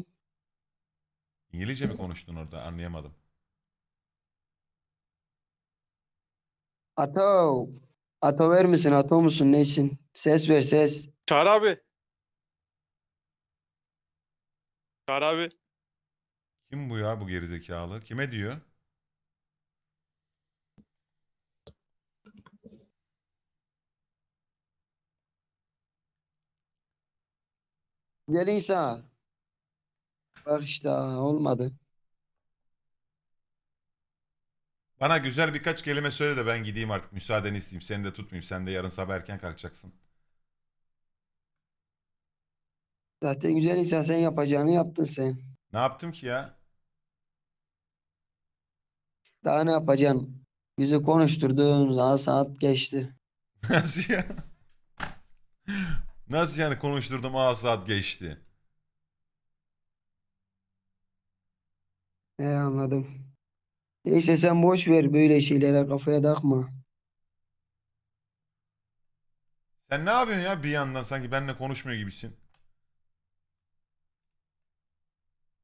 İngilizce mi konuştun orada? Anlayamadım. Ato. Ato ver misin? Ato musun? Neysin? Ses ver ses. Çağır abi. Çağır abi. Kim bu ya bu gerizekalı? Kime diyor? Güzel insan. Bak işte olmadı. Bana güzel birkaç kelime söyle de ben gideyim artık. Müsaadeni isteyeyim. Seni de tutmayayım. Sen de yarın sabah erken kalkacaksın. Zaten güzel insan sen yapacağını yaptın sen. Ne yaptım ki ya? Daha ne yapacaksın? Bizi konuşturdun. Daha saat geçti. Nasıl ya? Nasıl yani konuşturdum 6 saat geçti. He anladım. Neyse sen boş ver böyle şeylere kafaya takma. Sen ne yapıyorsun ya bir yandan sanki benimle konuşmuyor gibisin.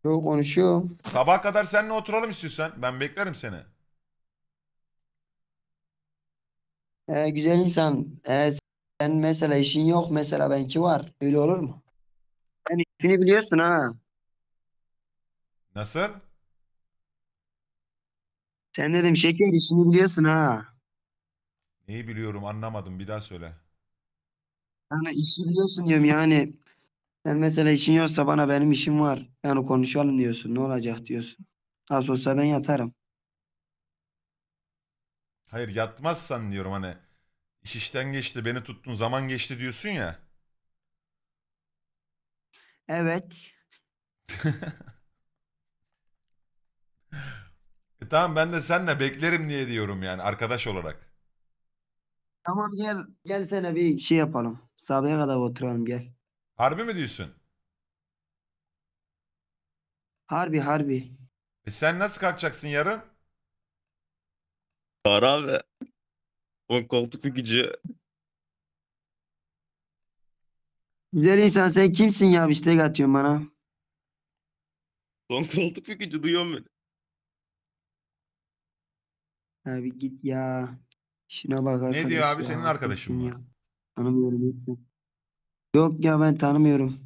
Yok konuşuyorum. Sabah kadar seninle oturalım istiyorsan. Ben beklerim seni. Ee güzel insan. Ee sen mesela işin yok mesela benki var. Öyle olur mu? Sen işini biliyorsun ha. Nasıl? Sen dedim şeker işini biliyorsun ha. Neyi biliyorum anlamadım bir daha söyle. Yani işi biliyorsun diyorum yani. Sen mesela işin yoksa bana benim işim var. Yani konuşalım diyorsun. Ne olacak diyorsun. Az olsa ben yatarım. Hayır yatmazsan diyorum hani iş işten geçti beni tuttun zaman geçti diyorsun ya. Evet. E tamam ben de senle beklerim diye diyorum yani arkadaş olarak. Tamam gel gelsene bir şey yapalım. Sabaha kadar oturalım gel. Harbi mi diyorsun? Harbi harbi. E sen nasıl kalkacaksın yarın? Var abi. O koltuk gücü. Güzel insan sen kimsin ya bir istek atıyorsun bana. Son koltuk gücü duyuyor beni. Abi git ya. İşine bak arkadaş Ne diyor abi ya. senin arkadaşın mı? Tanımıyorum. Yok. ya ben tanımıyorum.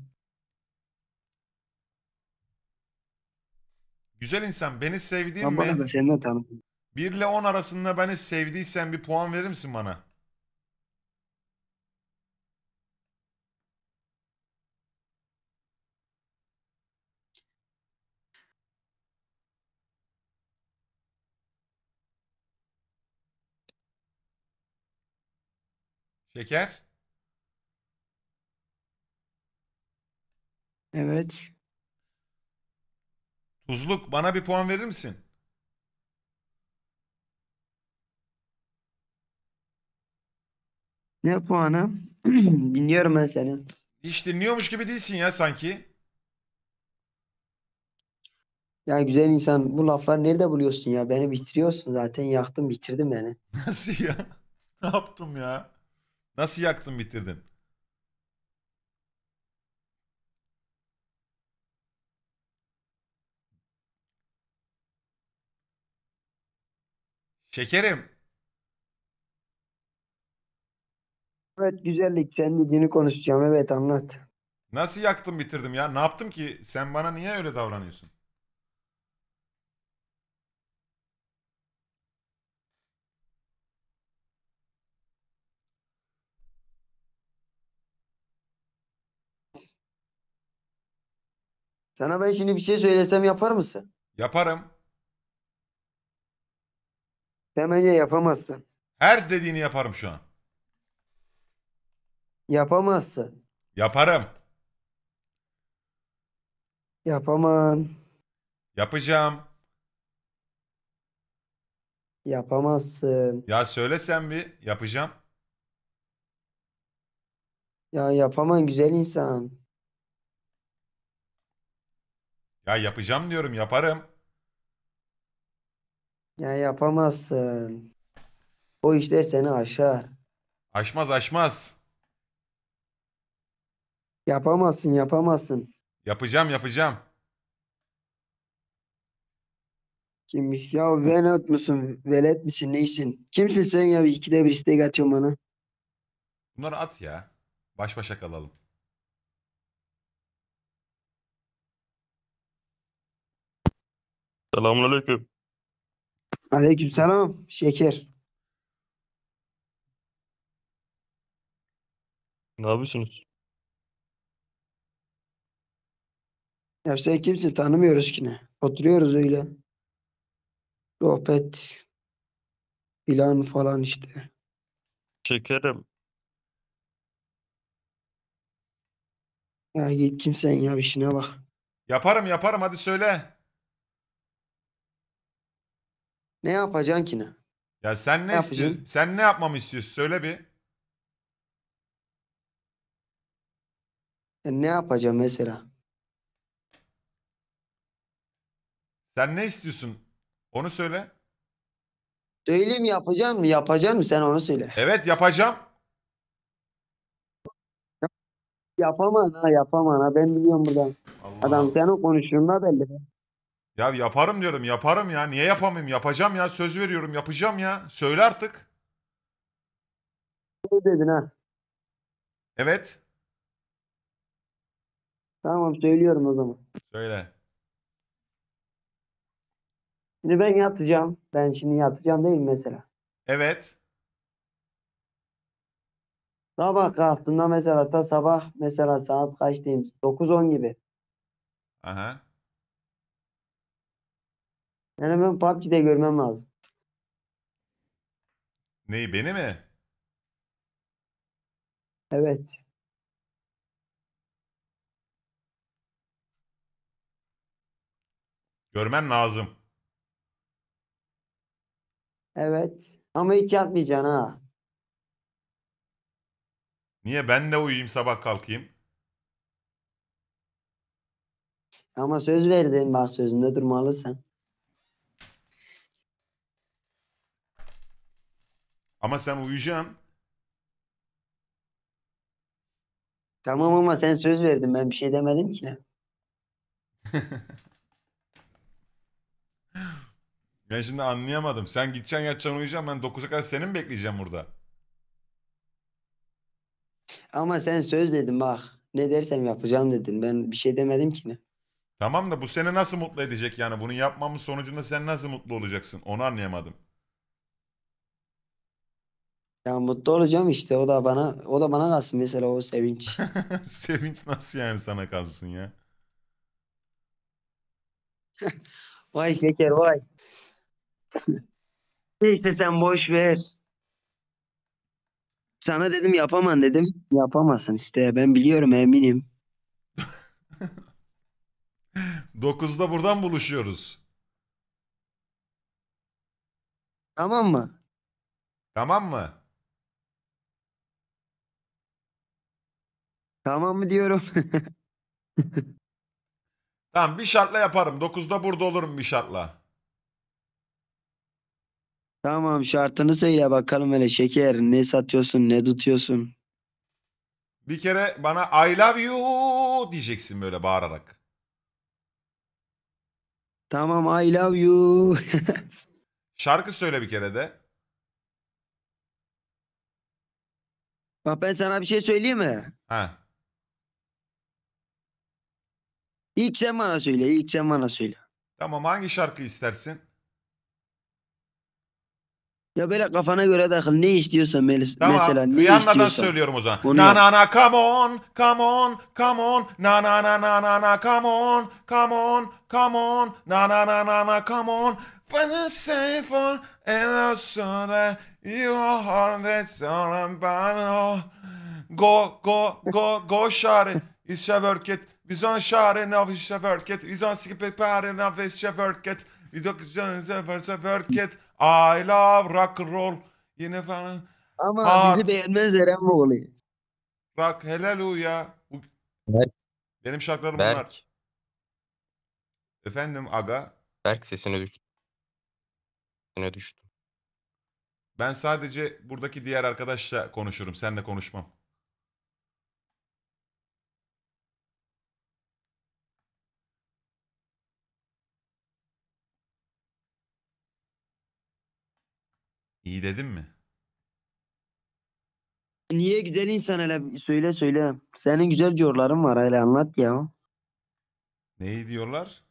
Güzel insan beni sevdiğin Ama bana da seni de tanımıyorum. 1 ile 10 arasında beni sevdiysen bir puan verir misin bana? Şeker. Evet. Tuzluk bana bir puan verir misin? Ne puanı? Dinliyorum ben seni. Hiç dinliyormuş gibi değilsin ya sanki. Ya güzel insan bu laflar nerede buluyorsun ya? Beni bitiriyorsun zaten. Yaktın bitirdim beni. Nasıl ya? Ne yaptım ya? Nasıl yaktın bitirdin? Şekerim. Evet güzellik sen dediğini konuşacağım. Evet anlat. Nasıl yaktın bitirdim ya? Ne yaptım ki? Sen bana niye öyle davranıyorsun? Sana ben şimdi bir şey söylesem yapar mısın? Yaparım. Sen bence yapamazsın. Her dediğini yaparım şu an. Yapamazsın. Yaparım. Yapamam. Yapacağım. Yapamazsın. Ya söylesen bir yapacağım. Ya yapamam güzel insan. Ya yapacağım diyorum yaparım. Ya yapamazsın. O işler seni aşar. Aşmaz aşmaz. Yapamazsın, yapamazsın. Yapacağım yapacağım. Kimmiş ya velet musun? Velet misin? Neysin? Kimsin sen ya? İkide bir istek atıyorsun bana. Bunları at ya. Baş başa kalalım. Selamünaleyküm. Aleykümselam şeker. Ne yapıyorsunuz? Ya sen kimsin tanımıyoruz ki ne? Oturuyoruz öyle. Sohbet, plan falan işte. Şekerim, Ya git kimsen ya işine bak. Yaparım yaparım hadi söyle. Ne yapacaksın ki ne? Ya sen ne, Ne istiyorsun? yapacağım? Sen ne yapmamı istiyorsun? Söyle bir. E, ne yapacağım mesela? Sen ne istiyorsun? Onu söyle. Söyleyeyim yapacağım mı? Yapacak mı? Sen onu söyle. Evet yapacağım. Yapamana yapamana ben biliyorum buradan. Allah. Adam senin konuştuğunda belli. Ya yaparım diyorum yaparım ya. Niye yapamayayım? Yapacağım ya. Söz veriyorum yapacağım ya. Söyle artık. Ne şey dedin ha. Evet. Tamam söylüyorum o zaman. Söyle. Şimdi ben yatacağım. Ben şimdi yatacağım değil mi mesela. Evet. Sabah kalktığında mesela ta sabah mesela saat kaç diyeyim? 9-10 gibi. Aha. Yani ben PUBG'de görmem lazım. Neyi beni mi? Evet. Görmen lazım. Evet. Ama hiç yatmayacaksın ha. Niye ben de uyuyayım sabah kalkayım? Ama söz verdin bak sözünde durmalısın. Ama sen uyuyacaksın. Tamam ama sen söz verdin ben bir şey demedim ki. Ben şimdi anlayamadım. Sen gideceksin yatacaksın uyuyacaksın ben 9'a kadar seni mi bekleyeceğim burada? Ama sen söz dedin bak. Ne dersem yapacağım dedin. Ben bir şey demedim ki ne. Tamam da bu seni nasıl mutlu edecek yani? Bunu yapmamın sonucunda sen nasıl mutlu olacaksın? Onu anlayamadım. Ya mutlu olacağım işte o da bana o da bana kalsın mesela o sevinç. Sevinç nasıl yani sana kalsın ya? Vay şeker vay. Neyse sen boş ver. Sana dedim yapamam dedim. Yapamazsın işte ben biliyorum eminim. Dokuzda buradan buluşuyoruz. Tamam mı? Tamam mı? Tamam mı diyorum. Tamam bir şartla yaparım. 9'da burada olurum bir şartla. Tamam şartını söyle bakalım hele şeker. Ne satıyorsun ne tutuyorsun. Bir kere bana I love you diyeceksin böyle bağırarak. Tamam I love you. Şarkı söyle bir kere de. Bak ben sana bir şey söyleyeyim mi? Ha. İlk sen bana söyle. ilk sen bana söyle. Tamam hangi şarkı istersin? Ya böyle kafana göre takıl. Ne istiyorsan mes tamam. mesela. Ne Rihanna'dan istiyorsan. söylüyorum o zaman. na na na come on, come on, come on. Na na na na na na come on, come on, come on. Na na na na na come on. When Bana safe on and sonra you are hundred sonra bana go go go go shawty. It's a work it. Bizon şare navşa verket. Bizon skipe pare navşa verket. Bizon şare verket. I love rock and roll. Yine falan. Ama Art. bizi beğenmezler ama oluyor. Bak helal o ya. Bu... Berk. Benim şarkılarım Berk. bunlar. Efendim aga. Berk sesine düştü. Sesine düştü. Ben sadece buradaki diğer arkadaşla konuşurum. Seninle konuşmam. İyi dedim mi? Niye güzel insan hele söyle söyle. Senin güzel diyorların var hele anlat ya. Neyi diyorlar?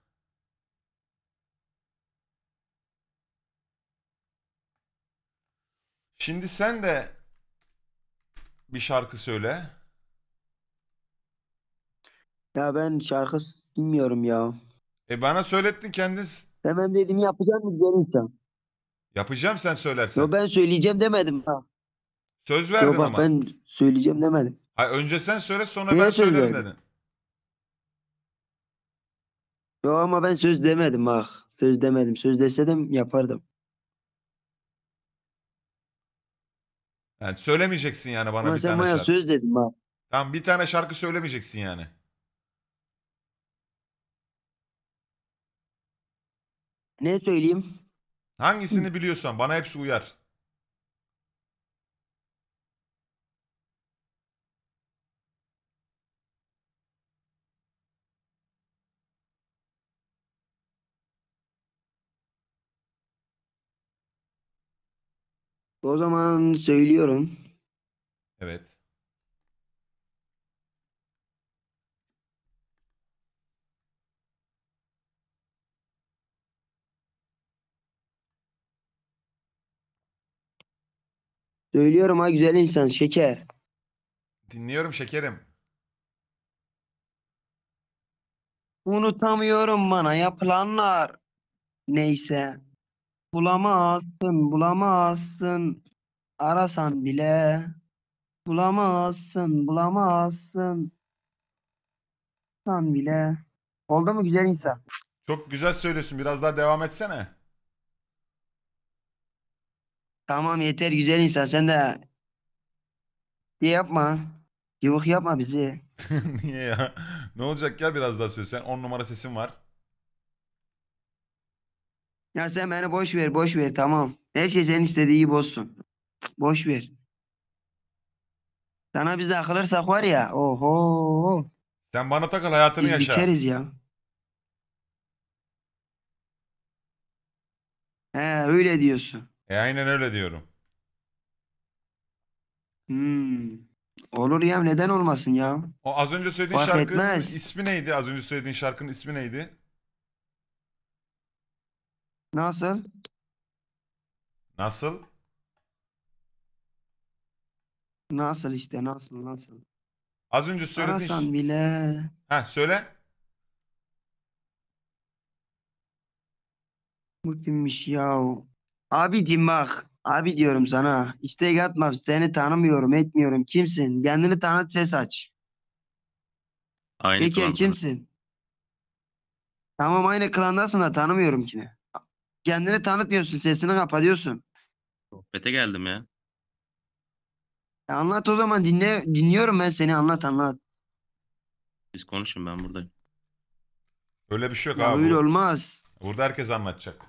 Şimdi sen de bir şarkı söyle. Ya ben şarkı bilmiyorum ya. E bana söylettin kendin. Hemen dedim yapacağım mı güzel insan. Yapacağım sen söylersen. Yo ben söyleyeceğim demedim. Ha. Söz verdin Yo bak ama. ben söyleyeceğim demedim. Hayır, önce sen söyle sonra Niye ben söylerim dedin. Yo ama ben söz demedim bak. Söz demedim. Söz deseydim yapardım. Yani söylemeyeceksin yani bana ama bir sen tane bana şarkı. söz dedim bak. Tamam bir tane şarkı söylemeyeceksin yani. Ne söyleyeyim? Hangisini biliyorsan bana hepsi uyar. O zaman söylüyorum. Evet. Söylüyorum ha güzel insan şeker. Dinliyorum şekerim. Unutamıyorum bana yapılanlar. Neyse. Bulamazsın, bulamazsın. Arasan bile. Bulamazsın, bulamazsın. Arasan bile. Oldu mu güzel insan? Çok güzel söylüyorsun. Biraz daha devam etsene. Tamam yeter güzel insan sen de şey yapma. Yuvuk yapma bizi. Niye ya? Ne olacak ya biraz daha söylesen. 10 numara sesin var. Ya sen beni boş ver boş ver tamam. Her şey senin istediği gibi olsun. Boş ver. Sana biz de akılırsak var ya. Oho. Sen bana takıl hayatını Biz yaşa. biteriz ya. He öyle diyorsun. E aynen öyle diyorum. Hmm. Olur ya neden olmasın ya? O az önce söylediğin Fark şarkının etmez. ismi neydi? Az önce söylediğin şarkının ismi neydi? Nasıl? Nasıl? Nasıl işte nasıl nasıl? Az önce söylediğin... Arasan bile. Ha, söyle. Bu kimmiş ya? Abicim bak. Abi diyorum sana. İstek atma. Seni tanımıyorum etmiyorum. Kimsin? Kendini tanıt ses aç. Aynı Peki kimsin? Tamam aynı klandasın da tanımıyorum ki. Kendini tanıtmıyorsun. Sesini kapatıyorsun. Sohbete geldim ya. E anlat o zaman dinle dinliyorum ben seni anlat anlat. Biz konuşun ben buradayım. Öyle bir şey yok Ya abi. böyle olmaz. Burada herkes anlatacak.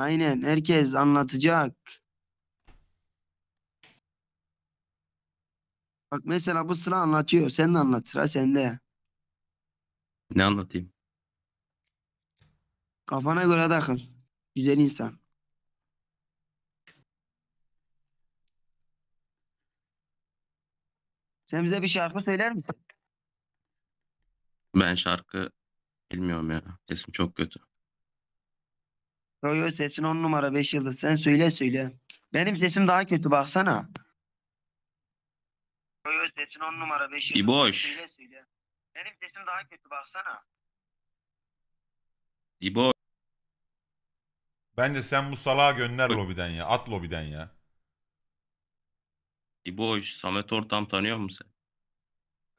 Aynen herkes anlatacak. Bak mesela bu sıra anlatıyor. Sen de anlat sıra sende. Ne anlatayım? Kafana göre takıl. Güzel insan. Sen bize bir şarkı söyler misin? Ben şarkı bilmiyorum ya. Sesim çok kötü. Royo sesin on numara beş yıldız. Sen söyle söyle. Benim sesim daha kötü baksana. Royo sesin on numara beş yıldız. İboş. Söyle söyle. Benim sesim daha kötü baksana. İboş. Bence sen bu salağa gönder lobiden ya. At lobiden ya. İboş, Samet Ortam tanıyor musun sen?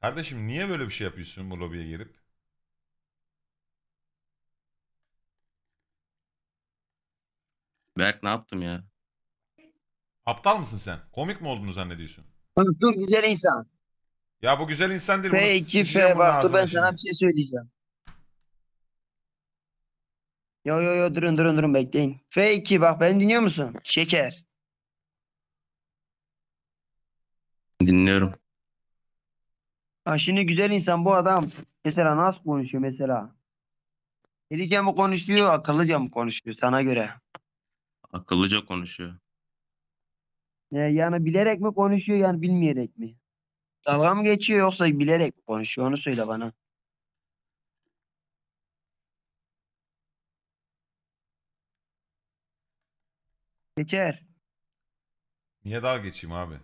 Kardeşim niye böyle bir şey yapıyorsun bu lobiye girip? Berk ne yaptım ya? Aptal mısın sen? Komik mi olduğunu zannediyorsun? Dur güzel insan. Ya bu güzel insan değil. Peki F Dur ben sana bir şey söyleyeceğim. Yo yo yo durun durun durun bekleyin. F2 bak beni dinliyor musun? Şeker. Dinliyorum. Ha şimdi güzel insan bu adam mesela nasıl konuşuyor mesela? Delice mi konuşuyor, akıllıca mı konuşuyor sana göre? Akıllıca konuşuyor. Ee, yani bilerek mi konuşuyor yani bilmeyerek mi? Dalga mı geçiyor yoksa bilerek mi konuşuyor onu söyle bana. Geçer. Niye dalga geçeyim abi?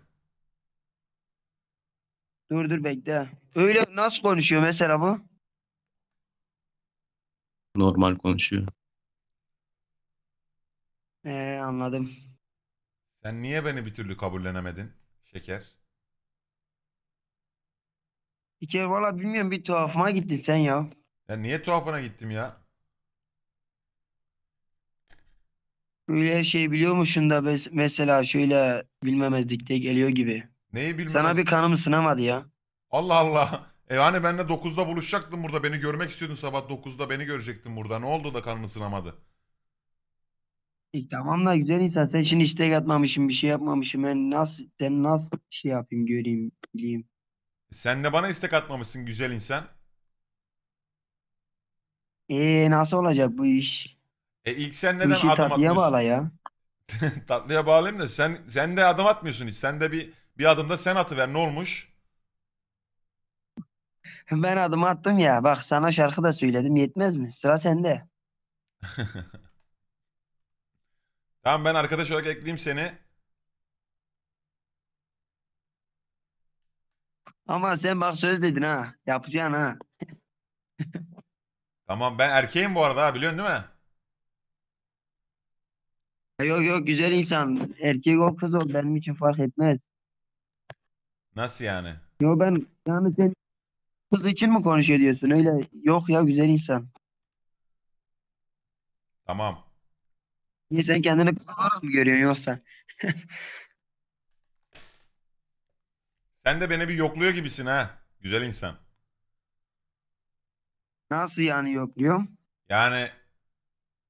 Dur dur bekle. Öyle nasıl konuşuyor mesela bu? Normal konuşuyor. Ee, anladım. Sen niye beni bir türlü kabullenemedin? Şeker. Bir kere valla bilmiyorum bir tuhafıma gittin sen ya. Ya niye tuhafına gittim ya? Böyle her şeyi biliyormuşsun da mesela şöyle bilmemezlikte geliyor gibi. Neyi bilmem. Sana bir kanım sınamadı ya. Allah Allah. E hani benle 9'da buluşacaktın burada. Beni görmek istiyordun sabah 9'da beni görecektin burada. Ne oldu da kanını sınamadı? E tamam da güzel insan. Sen şimdi istek atmamışım, bir şey yapmamışım. Ben nasıl, ben nasıl şey yapayım, göreyim, bileyim. Sen de bana istek atmamışsın güzel insan. E nasıl olacak bu iş? E ilk sen neden adım adım tatlıya atmıyorsun? bağla ya. Tatlıya bağlayayım da sen sen de adım atmıyorsun hiç. Sen de bir bir adımda sen atı ver ne olmuş? Ben adım attım ya. Bak sana şarkı da söyledim. Yetmez mi? Sıra sende. Tamam ben arkadaş olarak ekleyeyim seni. Ama sen bak söz dedin ha. Yapacaksın ha. Tamam ben erkeğim bu arada biliyorsun değil mi? E, yok yok güzel insan. Erkek ol kız ol benim için fark etmez. Nasıl yani? Yo ben yani sen kız için mi konuşuyor diyorsun öyle. Yok ya güzel insan. Tamam. Niye sen kendini kızlarla mı görüyorsun yoksa? Sen de beni bir yokluyor gibisin ha. Güzel insan. Nasıl yani yokluyorum? Yani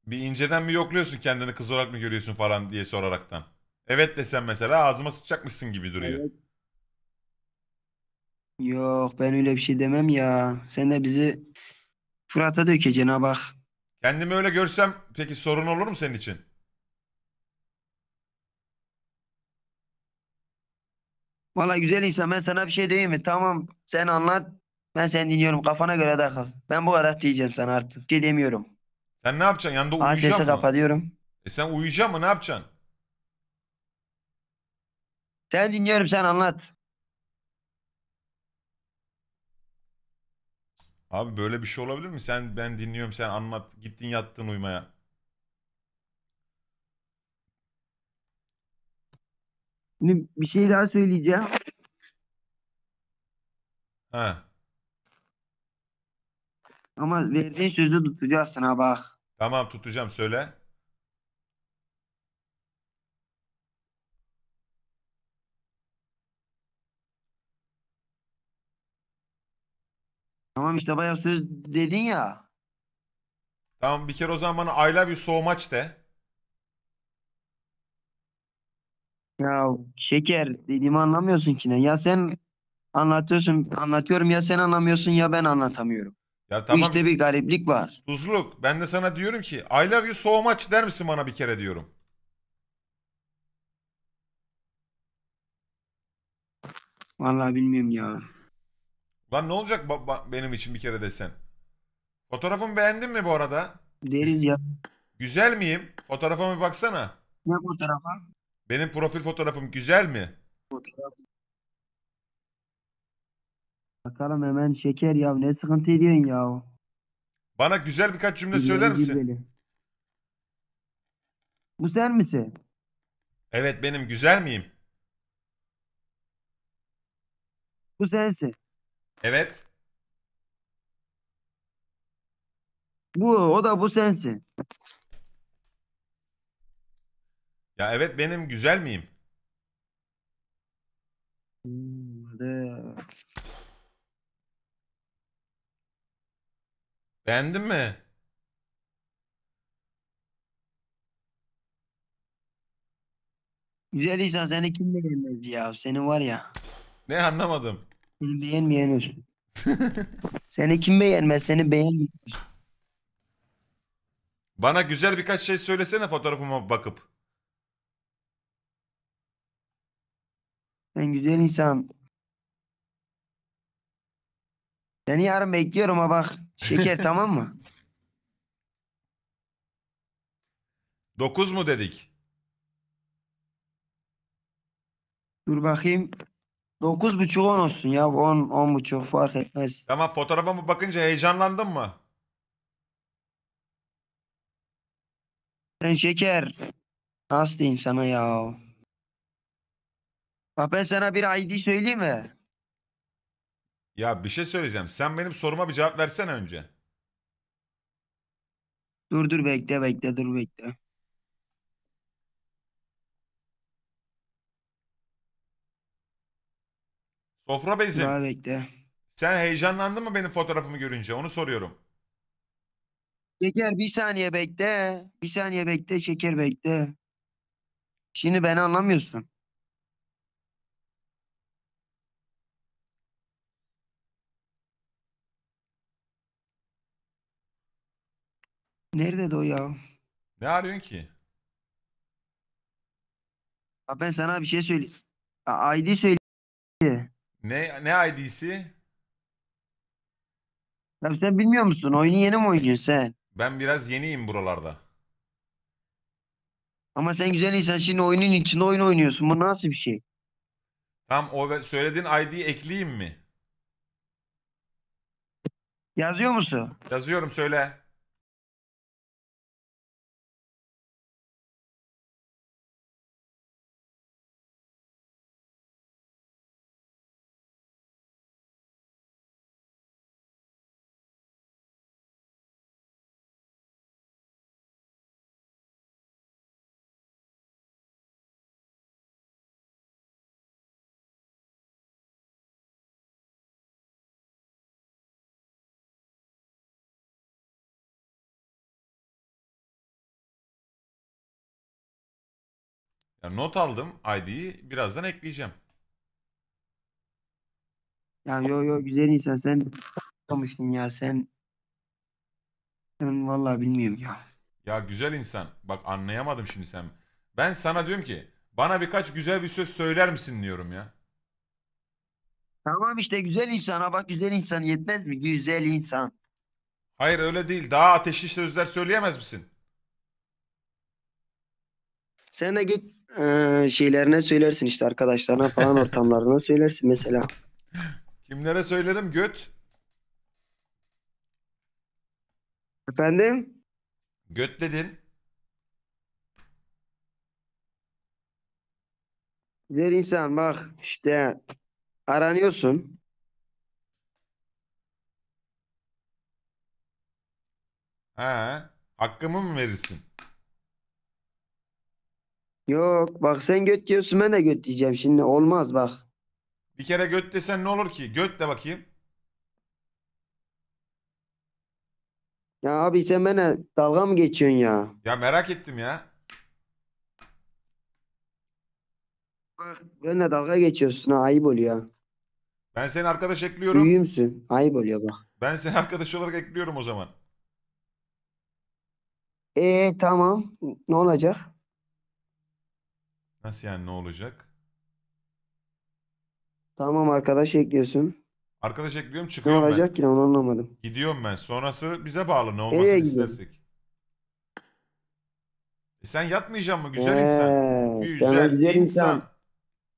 bir inceden mi yokluyorsun kendini kız olarak mı görüyorsun falan diye soraraktan. Evet desen mesela ağzıma sıçacakmışsın gibi duruyor. Evet. Yok ben öyle bir şey demem ya. Sen de bizi Fırat'a dökeceksin ha bak. Kendimi öyle görsem peki sorun olur mu senin için? Valla güzel insan ben sana bir şey diyeyim mi? Tamam sen anlat. Ben seni dinliyorum kafana göre takıl. Ben bu kadar diyeceğim sana artık. Bir şey demiyorum. Sen ne yapacaksın? Yanında Adresi uyuyacaksın mı? kapatıyorum. E sen uyuyacaksın mı? Ne yapacaksın? Sen dinliyorum sen anlat. Abi böyle bir şey olabilir mi? Sen ben dinliyorum sen anlat. Gittin yattın uyumaya. Şimdi bir şey daha söyleyeceğim. Ha. Ama verdiğin sözü tutacağız sana bak. Tamam tutacağım söyle. Tamam işte bayağı söz dedin ya. Tamam bir kere o zaman bana I love you so much de. Ya şeker dediğimi anlamıyorsun ki ne? Ya sen anlatıyorsun, anlatıyorum ya sen anlamıyorsun ya ben anlatamıyorum. Ya Bu tamam işte bir gariplik var. tuzluk ben de sana diyorum ki I love you so much der misin bana bir kere diyorum. Vallahi bilmiyorum ya. Lan ne olacak ba- ba- benim için bir kere desen. Fotoğrafımı beğendin mi bu arada? Deriz ya. Güzel miyim? Fotoğrafıma bir baksana. Ne fotoğrafa? Benim profil fotoğrafım güzel mi? Fotoğraf. Bakalım hemen şeker ya ne sıkıntı ediyorsun ya. Bana güzel birkaç cümle Güzelim, söyler misin? güzeli. Bu sen misin? Evet benim güzel miyim? Bu sensin. Evet. Bu o da bu sensin. Ya evet benim güzel miyim? de. Beğendin mi? Güzel insan seni kim beğenmez ya? Seni var ya. Ne anlamadım. Seni beğenmeyen seni kim beğenmez? Seni beğenmiyor. Bana güzel birkaç şey söylesene fotoğrafıma bakıp. En güzel insan. Seni yarın bekliyorum ha bak. Şeker tamam mı? 9 mu dedik? Dur bakayım. Dokuz buçuk on olsun ya. On, on buçuk fark etmez. Tamam fotoğrafa mı bakınca heyecanlandın mı? Sen şeker. Nasıl diyeyim sana ya? Bak ben sana bir ID söyleyeyim mi? Ya bir şey söyleyeceğim. Sen benim soruma bir cevap versene önce. Dur dur bekle bekle dur bekle. Sofra bezim. Daha bekle. Sen heyecanlandın mı benim fotoğrafımı görünce? Onu soruyorum. Şeker bir saniye bekle. Bir saniye bekle şeker bekle. Şimdi beni anlamıyorsun. Nerede de o ya? Ne arıyorsun ki? Abi ben sana bir şey söyleyeyim. A- ID söyle. Ne ne ID'si? Ya sen bilmiyor musun? Oyunu yeni mi oynuyorsun sen? Ben biraz yeniyim buralarda. Ama sen güzel insan şimdi oyunun içinde oyun oynuyorsun. Bu nasıl bir şey? Tam o söylediğin ID'yi ekleyeyim mi? Yazıyor musun? Yazıyorum söyle. not aldım ID'yi birazdan ekleyeceğim. Ya yo yo güzel insan sen olmuşsun ya sen. Sen vallahi bilmiyorum ya. Ya güzel insan bak anlayamadım şimdi sen. Ben sana diyorum ki bana birkaç güzel bir söz söyler misin diyorum ya. Tamam işte güzel insana bak güzel insan yetmez mi? Güzel insan. Hayır öyle değil daha ateşli sözler söyleyemez misin? Sen de git e, şeylerine söylersin işte arkadaşlarına falan ortamlarına söylersin mesela. Kimlere söylerim göt? Efendim? Göt dedin. Güzel insan bak işte aranıyorsun. Ha, hakkımı mı verirsin? Yok bak sen göt diyorsun ben de göt diyeceğim şimdi olmaz bak. Bir kere göt desen ne olur ki? Göt de bakayım. Ya abi sen bana dalga mı geçiyorsun ya? Ya merak ettim ya. Bak benimle dalga geçiyorsun ha ayıp oluyor. Ben seni arkadaş ekliyorum. Büyüğümsün ayıp oluyor bak. Ben seni arkadaş olarak ekliyorum o zaman. E tamam ne olacak? Nasıl yani ne olacak? Tamam arkadaş ekliyorsun. Arkadaş ekliyorum Ne çıkıyorum ben. olacak ki lan onu anlamadım. Gidiyorum ben. Sonrası bize bağlı ne olmasını Nereye istersek. E sen yatmayacaksın mı güzel insan? Ee, sana Güzel güzel insan.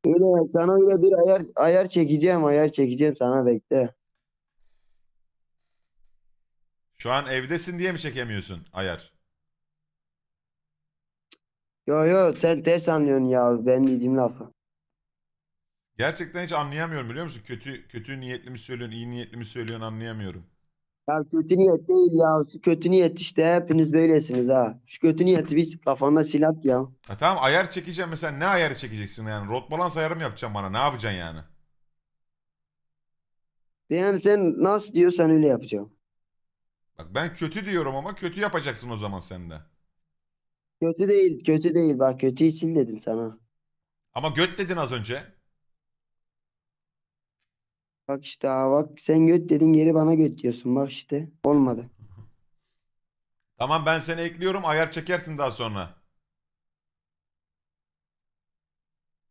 Öyle sana öyle bir ayar ayar çekeceğim ayar çekeceğim sana bekle. Şu an evdesin diye mi çekemiyorsun ayar? Yo yo sen ters anlıyorsun ya ben dediğim lafı. Gerçekten hiç anlayamıyorum biliyor musun? Kötü kötü niyetli mi söylüyorsun, iyi niyetli mi söylüyorsun anlayamıyorum. Ya kötü niyet değil ya. Şu kötü niyet işte hepiniz böylesiniz ha. Şu kötü niyeti biz kafanda silat ya. Ha tamam ayar çekeceğim mesela ne ayarı çekeceksin yani? Rot balans ayarı mı yapacaksın bana? Ne yapacaksın yani? Yani sen nasıl diyorsan öyle yapacağım. Bak ben kötü diyorum ama kötü yapacaksın o zaman sen de. Kötü değil, kötü değil. Bak kötü isim dedim sana. Ama göt dedin az önce. Bak işte bak sen göt dedin geri bana göt diyorsun. Bak işte olmadı. Tamam ben seni ekliyorum ayar çekersin daha sonra.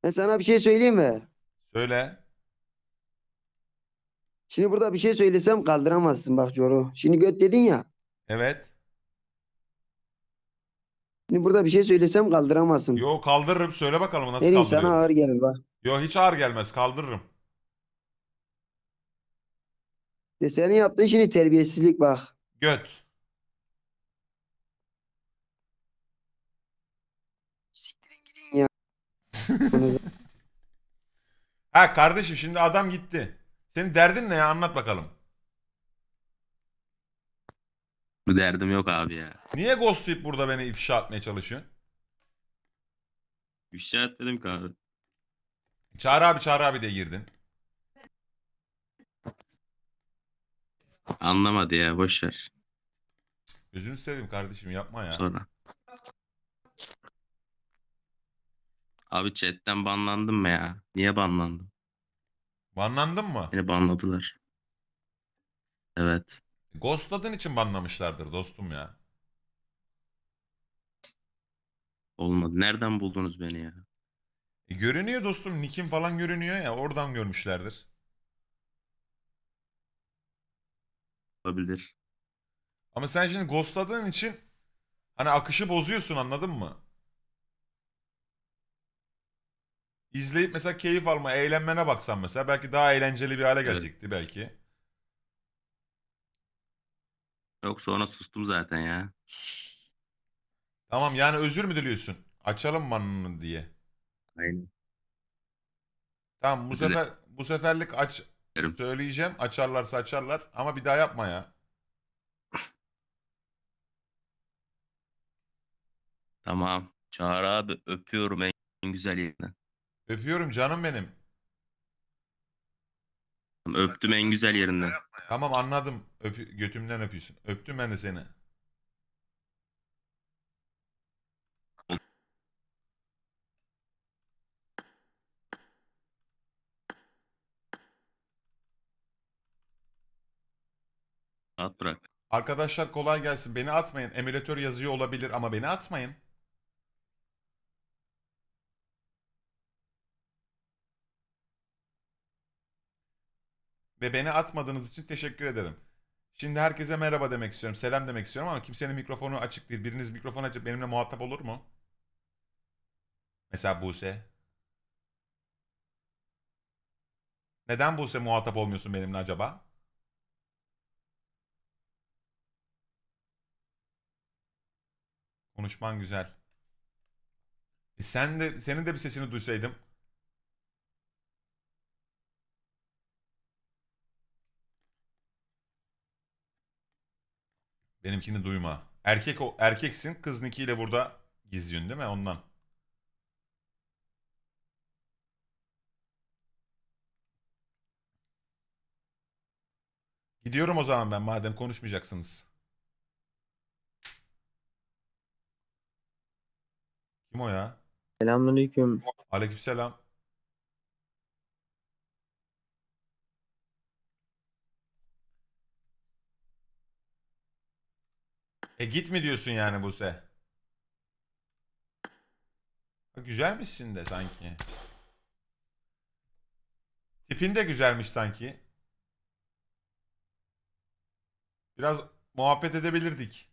Ben sana bir şey söyleyeyim mi? Söyle. Şimdi burada bir şey söylesem kaldıramazsın bak Coro. Şimdi göt dedin ya. Evet. Şimdi burada bir şey söylesem kaldıramazsın. Yo kaldırırım. Söyle bakalım nasıl Her insana ağır gelir bak. Yo hiç ağır gelmez. Kaldırırım. De senin yaptığın şimdi terbiyesizlik bak. Göt. Siktirin gidin ya. Ha kardeşim şimdi adam gitti. Senin derdin ne ya anlat bakalım. Bu derdim yok abi ya. Niye ghostlayıp burada beni ifşa etmeye çalışıyorsun? İfşa etmedim ki abi. Çağrı abi Çağrı abi diye girdin. Anlamadı ya boş ver. Gözünü seveyim kardeşim yapma ya. Sonra. Abi chatten banlandım mı ya? Niye banlandım? Banlandın mı? Beni banladılar. Evet. Ghostladığın için banlamışlardır dostum ya. Olmadı. Nereden buldunuz beni ya? E, görünüyor dostum. Nickim falan görünüyor ya. Oradan görmüşlerdir. Olabilir. Ama sen şimdi ghostladığın için hani akışı bozuyorsun anladın mı? İzleyip mesela keyif alma, eğlenmene baksan mesela belki daha eğlenceli bir hale gelecekti belki. Yok sonra sustum zaten ya. Tamam yani özür mü diliyorsun? Açalım banını diye. Aynen. Tamam bu sefer bu seferlik aç dilerim. söyleyeceğim. Açarlarsa açarlar ama bir daha yapma ya. Tamam. Çağrı abi öpüyorum en güzel yerinden. Öpüyorum canım benim. Öptüm en güzel yerinden. Tamam anladım. Öpü, götümden öpüyorsun. Öptüm ben de seni. At bırak. Arkadaşlar kolay gelsin. Beni atmayın. Emülatör yazıyor olabilir ama beni atmayın. ve beni atmadığınız için teşekkür ederim. Şimdi herkese merhaba demek istiyorum, selam demek istiyorum ama kimsenin mikrofonu açık değil. Biriniz mikrofon açıp benimle muhatap olur mu? Mesela Buse. Neden Buse muhatap olmuyorsun benimle acaba? Konuşman güzel. E sen de senin de bir sesini duysaydım. Benimkini duyma. Erkek o erkeksin. Kız ile burada gizliyorsun değil mi? Ondan. Gidiyorum o zaman ben madem konuşmayacaksınız. Kim o ya? Selamünaleyküm. Aleykümselam. E git mi diyorsun yani Buse? Güzelmişsin de sanki. Tipin de güzelmiş sanki. Biraz muhabbet edebilirdik.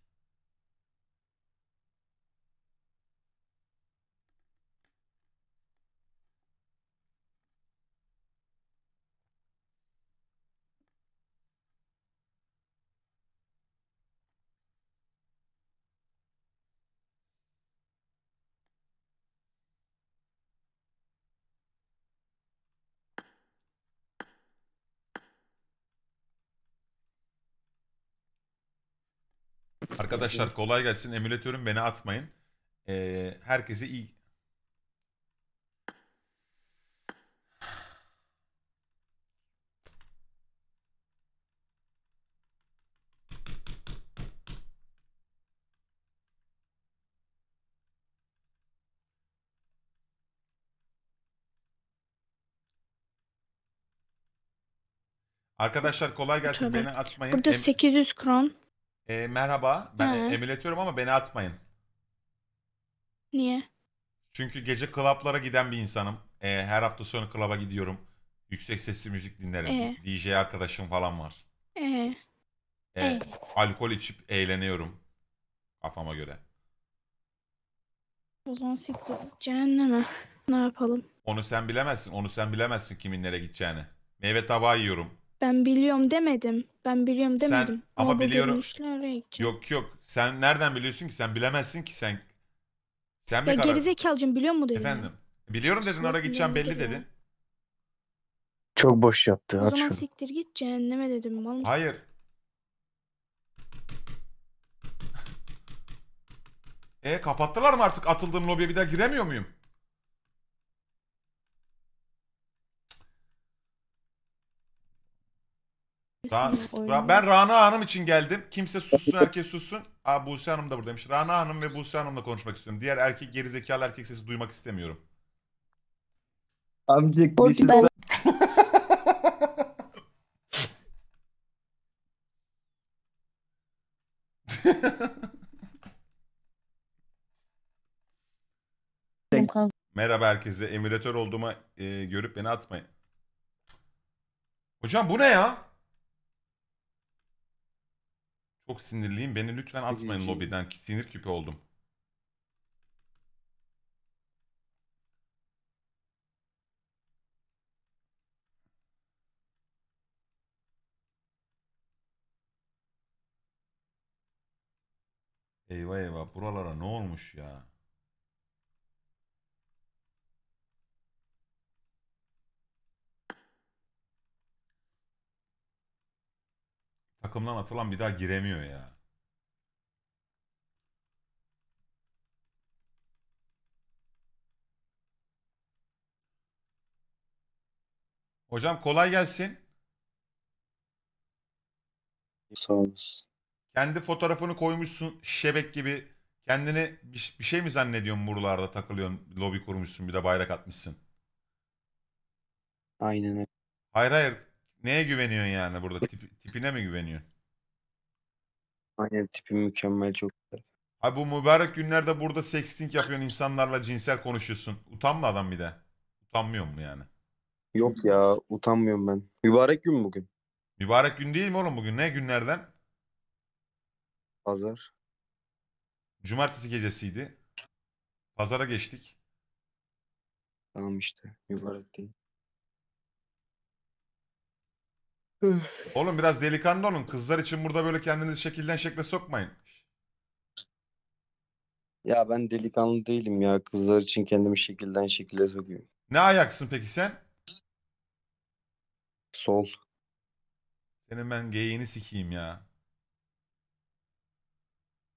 Arkadaşlar kolay gelsin. Emülatörüm beni atmayın. Ee, herkese iyi... Arkadaşlar kolay gelsin. Beni atmayın. Burada 800 kron. E, merhaba. Ben Hı. emiletiyorum ama beni atmayın. Niye? Çünkü gece klaplara giden bir insanım. E, her hafta sonu klaba gidiyorum. Yüksek sesli müzik dinlerim. Ee? DJ arkadaşım falan var. Ee? E, ee? Alkol içip eğleniyorum. Kafama göre. O zaman siktir. Cehenneme. Ne yapalım? Onu sen bilemezsin. Onu sen bilemezsin kimin nereye gideceğini. Meyve tabağı yiyorum. Ben biliyorum demedim. Ben biliyorum demedim. Sen- demedim. ama biliyorum- Yok yok. Sen nereden biliyorsun ki? Sen bilemezsin ki sen. Sen mi Ya karar? gerizekalıcım biliyor mu dedim. ya. Efendim. Biliyorum dedin Kusura şey oraya gideceğim belli biliyorum. dedin. Çok boş yaptı. O at zaman şunu. siktir git cehenneme dedim. Mal Hayır. E kapattılar mı artık atıldığım lobiye bir daha giremiyor muyum? Ra- ben Rana Hanım için geldim. Kimse sussun, herkes sussun. Aa Buse Hanım da buradaymış. Rana Hanım ve Buse Hanım'la konuşmak istiyorum. Diğer erkek gerizekalı erkek sesi duymak istemiyorum. Amcik. bir şey ben... Merhaba herkese. Emülatör olduğuma e, görüp beni atmayın. Hocam bu ne ya? Çok sinirliyim. Beni lütfen atmayın lobiden. Sinir küpü oldum. Eyvah eyvah buralara ne olmuş ya? Takımdan atılan bir daha giremiyor ya. Hocam kolay gelsin. Sağ olasın. Kendi fotoğrafını koymuşsun şebek gibi. Kendini bir, bir şey mi zannediyorsun buralarda takılıyorsun, lobi kurmuşsun bir de bayrak atmışsın. Aynen öyle. Hayır hayır Neye güveniyorsun yani burada? Tip, tipine mi güveniyorsun? Aynen tipim mükemmel çok güzel. Abi bu mübarek günlerde burada sexting yapıyorsun insanlarla cinsel konuşuyorsun. Utanma adam bir de. Utanmıyor mu yani? Yok ya utanmıyorum ben. Mübarek gün bugün. Mübarek gün değil mi oğlum bugün? Ne günlerden? Pazar. Cumartesi gecesiydi. Pazara geçtik. Tamam işte mübarek değil. Oğlum biraz delikanlı olun. Kızlar için burada böyle kendinizi şekilden şekle sokmayın. Ya ben delikanlı değilim ya. Kızlar için kendimi şekilden şekile sokuyorum. Ne ayaksın peki sen? Sol. Senin ben geyiğini sikeyim ya.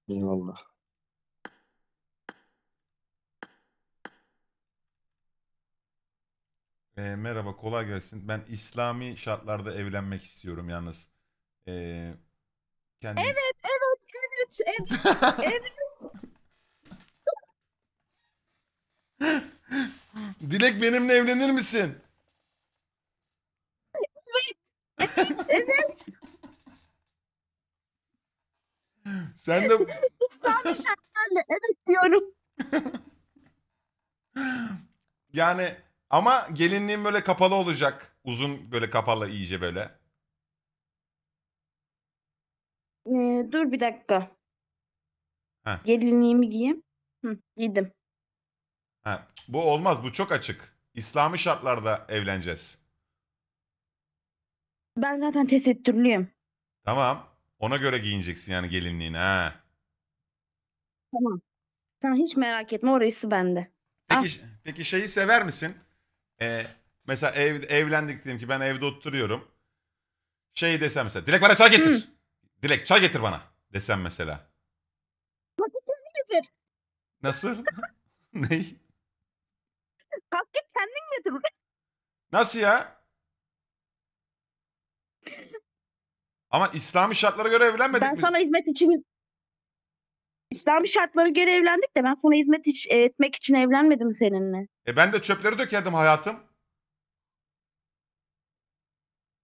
Eyvallah. E, merhaba kolay gelsin. Ben İslami şartlarda evlenmek istiyorum yalnız. E, kendim... Evet, evet, evet, evet, evet. Dilek benimle evlenir misin? Evet, evet. Sen de İslami şartlarla evet diyorum. yani ama gelinliğim böyle kapalı olacak. Uzun böyle kapalı iyice böyle. Ee, dur bir dakika. Heh. Gelinliğimi giyeyim. Hı, giydim. Ha, bu olmaz. Bu çok açık. İslami şartlarda evleneceğiz. Ben zaten tesettürlüyüm. Tamam. Ona göre giyineceksin yani gelinliğini. Ha. Tamam. Sen hiç merak etme orası bende. Peki, ah. peki şeyi sever misin? E, mesela ev, evlendik diyelim ki ben evde oturuyorum. Şey desem mesela Dilek bana çay getir. Hı. Dilek çay getir bana desem mesela. getir. Nasıl? Ney? Kalk git kendin getir. Nasıl ya? Ama İslami şartlara göre evlenmedik Ben biz. sana hizmet için İslam şartları göre evlendik de ben sana hizmet iç- etmek için evlenmedim seninle. E ben de çöpleri dökerdim hayatım.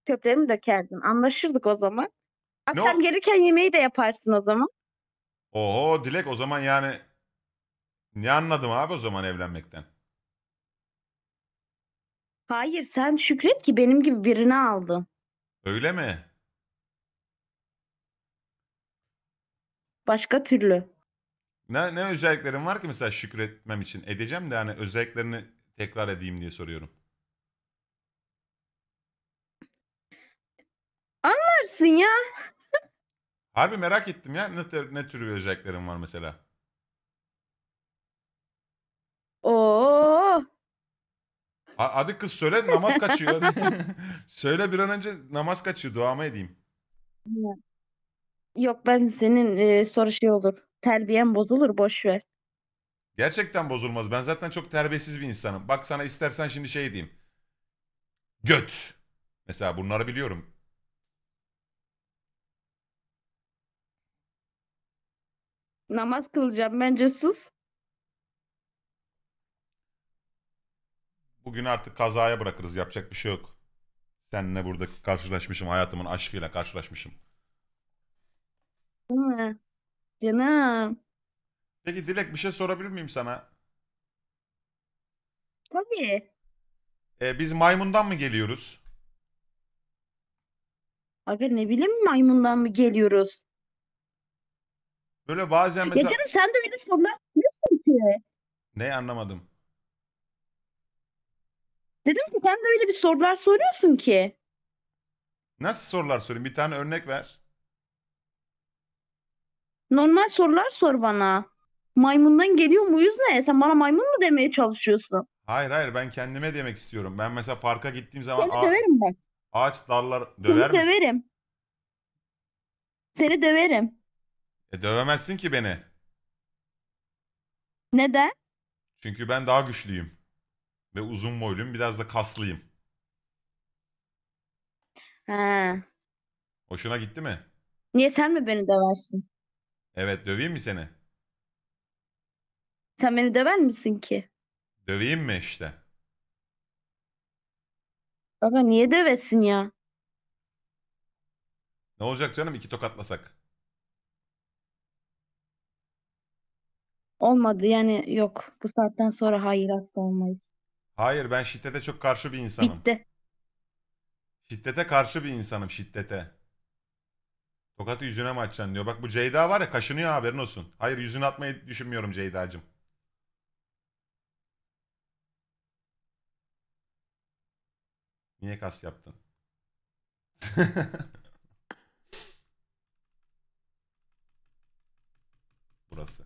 Çöpleri mi dökerdin. Anlaşırdık o zaman. Akşam gelirken yemeği de yaparsın o zaman. Oo Dilek o zaman yani ne anladım abi o zaman evlenmekten? Hayır sen şükret ki benim gibi birini aldın. Öyle mi? Başka türlü. Ne, ne özelliklerin var ki mesela şükretmem için? Edeceğim de hani özelliklerini tekrar edeyim diye soruyorum. Anlarsın ya. Harbi merak ettim ya. Ne, tür- ne tür bir özelliklerin var mesela? Oo. Ha- Hadi kız söyle namaz kaçıyor. söyle bir an önce namaz kaçıyor. Duamı edeyim. Yok ben senin e, soru şey olur. Terbiyen bozulur boş ver. Gerçekten bozulmaz. Ben zaten çok terbiyesiz bir insanım. Bak sana istersen şimdi şey diyeyim. Göt. Mesela bunları biliyorum. Namaz kılacağım bence sus. Bugün artık kazaya bırakırız. Yapacak bir şey yok. Seninle burada karşılaşmışım. Hayatımın aşkıyla karşılaşmışım. Değil mi? Canım. Peki Dilek bir şey sorabilir miyim sana? Tabii. Ee, biz maymundan mı geliyoruz? Aga ne bileyim maymundan mı geliyoruz? Böyle bazen Ya mesela canım sen de öyle sorular soruyorsun ki. ne anlamadım. Dedim ki sen de öyle bir sorular soruyorsun ki. Nasıl sorular sorayım? Bir tane örnek ver. Normal sorular sor bana. Maymundan geliyor muyuz ne? Sen bana maymun mu demeye çalışıyorsun? Hayır hayır ben kendime demek istiyorum. Ben mesela parka gittiğim zaman Seni döverim ben. ağaç dallar döver Seni misin? döverim. Seni döverim. E, dövemezsin ki beni. Neden? Çünkü ben daha güçlüyüm. Ve uzun boyluyum biraz da kaslıyım. He. Hoşuna gitti mi? Niye sen mi beni döversin? Evet döveyim mi seni? Sen beni döver misin ki? Döveyim mi işte? Aga niye dövesin ya? Ne olacak canım iki tokatlasak? Olmadı yani yok. Bu saatten sonra hayır asla olmayız. Hayır ben şiddete çok karşı bir insanım. Bitti. Şiddete karşı bir insanım şiddete. Tokatı yüzüne mi atacaksın diyor. Bak bu Ceyda var ya kaşınıyor haberin olsun. Hayır yüzüne atmayı düşünmüyorum Ceyda'cığım. Niye kas yaptın? Burası.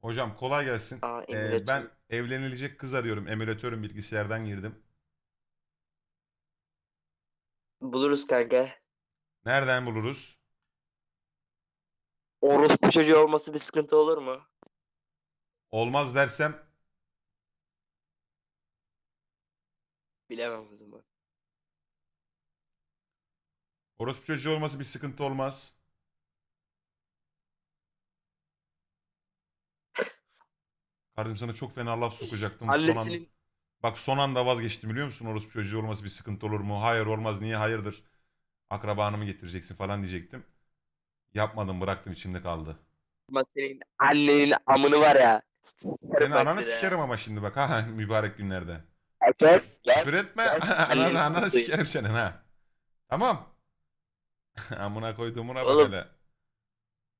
Hocam kolay gelsin. Aa, Ee, ben evlenilecek kız arıyorum. Emülatörüm bilgisayardan girdim. Buluruz kanka. Nereden buluruz? Orospu çocuğu olması bir sıkıntı olur mu? Olmaz dersem Bilemem o zaman. orospu çocuğu olması bir sıkıntı olmaz. Kardeşim sana çok fena laf sokacaktım. Son an- Annesinin Bak son anda vazgeçtim biliyor musun? Orospu çocuğu olması bir sıkıntı olur mu? Hayır olmaz. Niye hayırdır? Akrabanı mı getireceksin falan diyecektim. Yapmadım bıraktım içimde kaldı. Ama senin annenin amını var ya. Seni ananı sikerim ama şimdi bak ha mübarek günlerde. Evet. Küfür etme. ananı, ananı sikerim senin ha. Tamam. Amına koyduğumuna bak Oğlum. hele.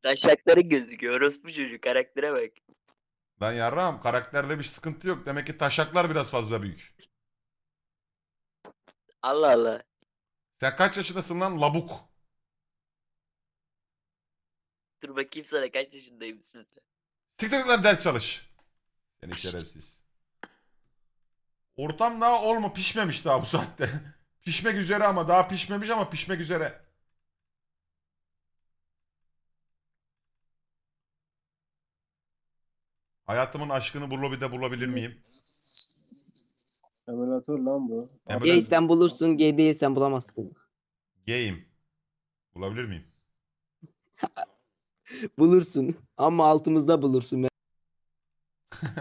Taşakları gözüküyor. Orospu çocuğu karaktere bak. Lan yarram karakterde bir sıkıntı yok. Demek ki taşaklar biraz fazla büyük. Allah Allah. Sen kaç yaşındasın lan labuk? Dur bakayım sana kaç yaşındayım sizde. Siktir git lan ders çalış. Seni şerefsiz. Ortam daha olma pişmemiş daha bu saatte. Pişmek üzere ama daha pişmemiş ama pişmek üzere. Hayatımın aşkını bu lobide bulabilir miyim? Emülatör lan bu. Emülatör. Gay sen bulursun, gay değilsen bulamazsın. Gay'im. Bulabilir miyim? bulursun ama altımızda bulursun.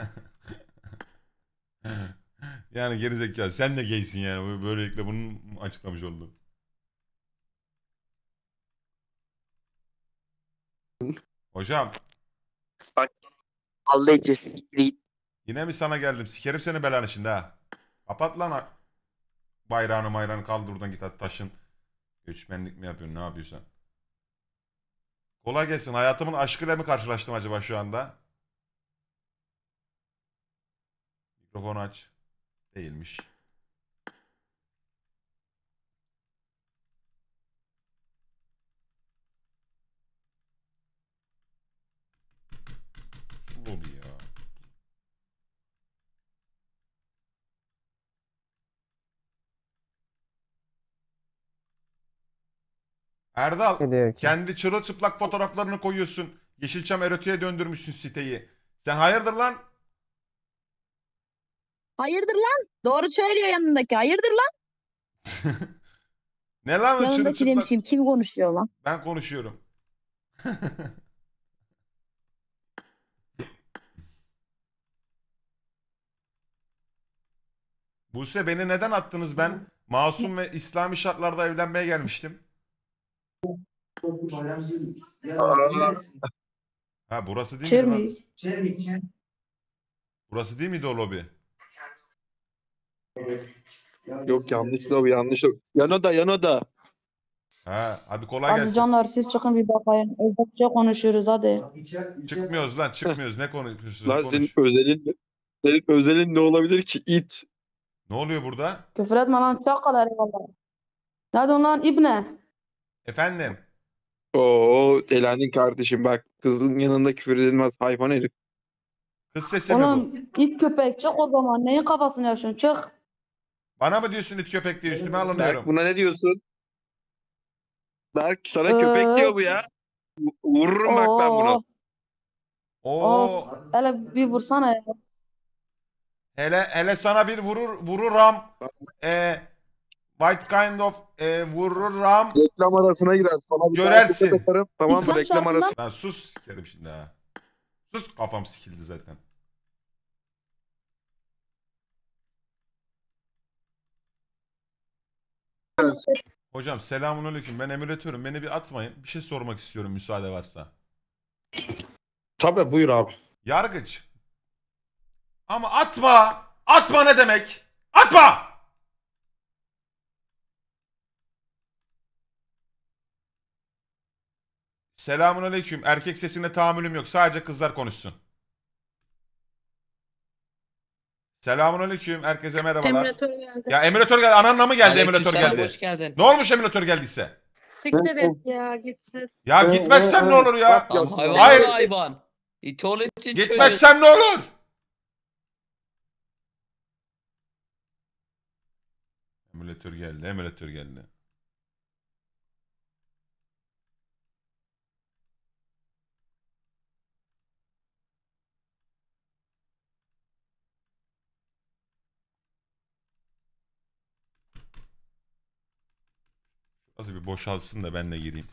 yani geri zekalı sen de gaysin yani. Böylelikle bunu açıklamış oldum. Hocam Allah için Yine mi sana geldim? Sikerim seni belanı şimdi ha. Kapat lan ha. bayrağını mayrağını kaldır buradan git hadi taşın. Göçmenlik mi yapıyorsun ne yapıyorsun? Kolay gelsin. Hayatımın aşkıyla mı karşılaştım acaba şu anda? Mikrofon aç. Değilmiş. nasıl dolu Erdal Ediyor ki. kendi çırılçıplak fotoğraflarını koyuyorsun. Yeşilçam erotiğe döndürmüşsün siteyi. Sen hayırdır lan? Hayırdır lan? Doğru söylüyor yanındaki. Hayırdır lan? Ne lan o Yanındaki demişim. Kim konuşuyor lan? Ben konuşuyorum. Buse beni neden attınız ben? Masum ve İslami şartlarda evlenmeye gelmiştim. Ha burası değil mi? Burası değil miydi o lobi? Yok yanlış lobi yanlış lobi. Yanoda yanoda. Ha hadi kolay Hadi gelsin. canlar siz çıkın bir bakayım. Özbekçe konuşuyoruz hadi. Çıkmıyoruz lan çıkmıyoruz. Ne konuşuyorsunuz? Lan Konuş. senin özelin, senin özelin ne olabilir ki? İt. Ne oluyor burada? Küfür etme lan çakalar eyvallah. Nerede onların ibne? Efendim. Oo elendin kardeşim bak. Kızın yanında küfür edilmez hayvan herif. Kız sesi mi bu? Oğlum it köpek çık o zaman. Neyin kafasını yaşıyorsun çık. Bana mı diyorsun it köpek diye üstüme Berk alınıyorum. buna ne diyorsun? Berk sana ee, köpek diyor bu ya. Vu- Vururum bak ben bunu. Oh. Oo. Oo. Oh, hele bir vursana ya. Hele hele sana bir vurur vururam. E, White kind of e, vururam. Reklam arasına girer. Sana Görersin. Tamam mı? İslam Reklam şarkından- arası. Lan sus sikerim şimdi ha. Sus kafam sikildi zaten. Hocam selamünaleyküm. Ben emülatörüm. Beni bir atmayın. Bir şey sormak istiyorum müsaade varsa. Tabii buyur abi. Yargıç, ama atma. Atma ne demek? Atma! Selamun aleyküm. Erkek sesine tahammülüm yok. Sadece kızlar konuşsun. Selamun aleyküm. Herkese merhabalar. Emülatör geldi. Ya emülatör geldi. Ananla mı geldi emülatör geldi? Hoş geldin. Ne olmuş emülatör geldiyse? Siktir et ya gitsin. Ya gitmezsem ne olur ya? Hayvan Hayır. hayvan. E, gitmezsem ne olur? Emülatör geldi. Emülatör geldi. Az bir boşalsın da ben de gireyim.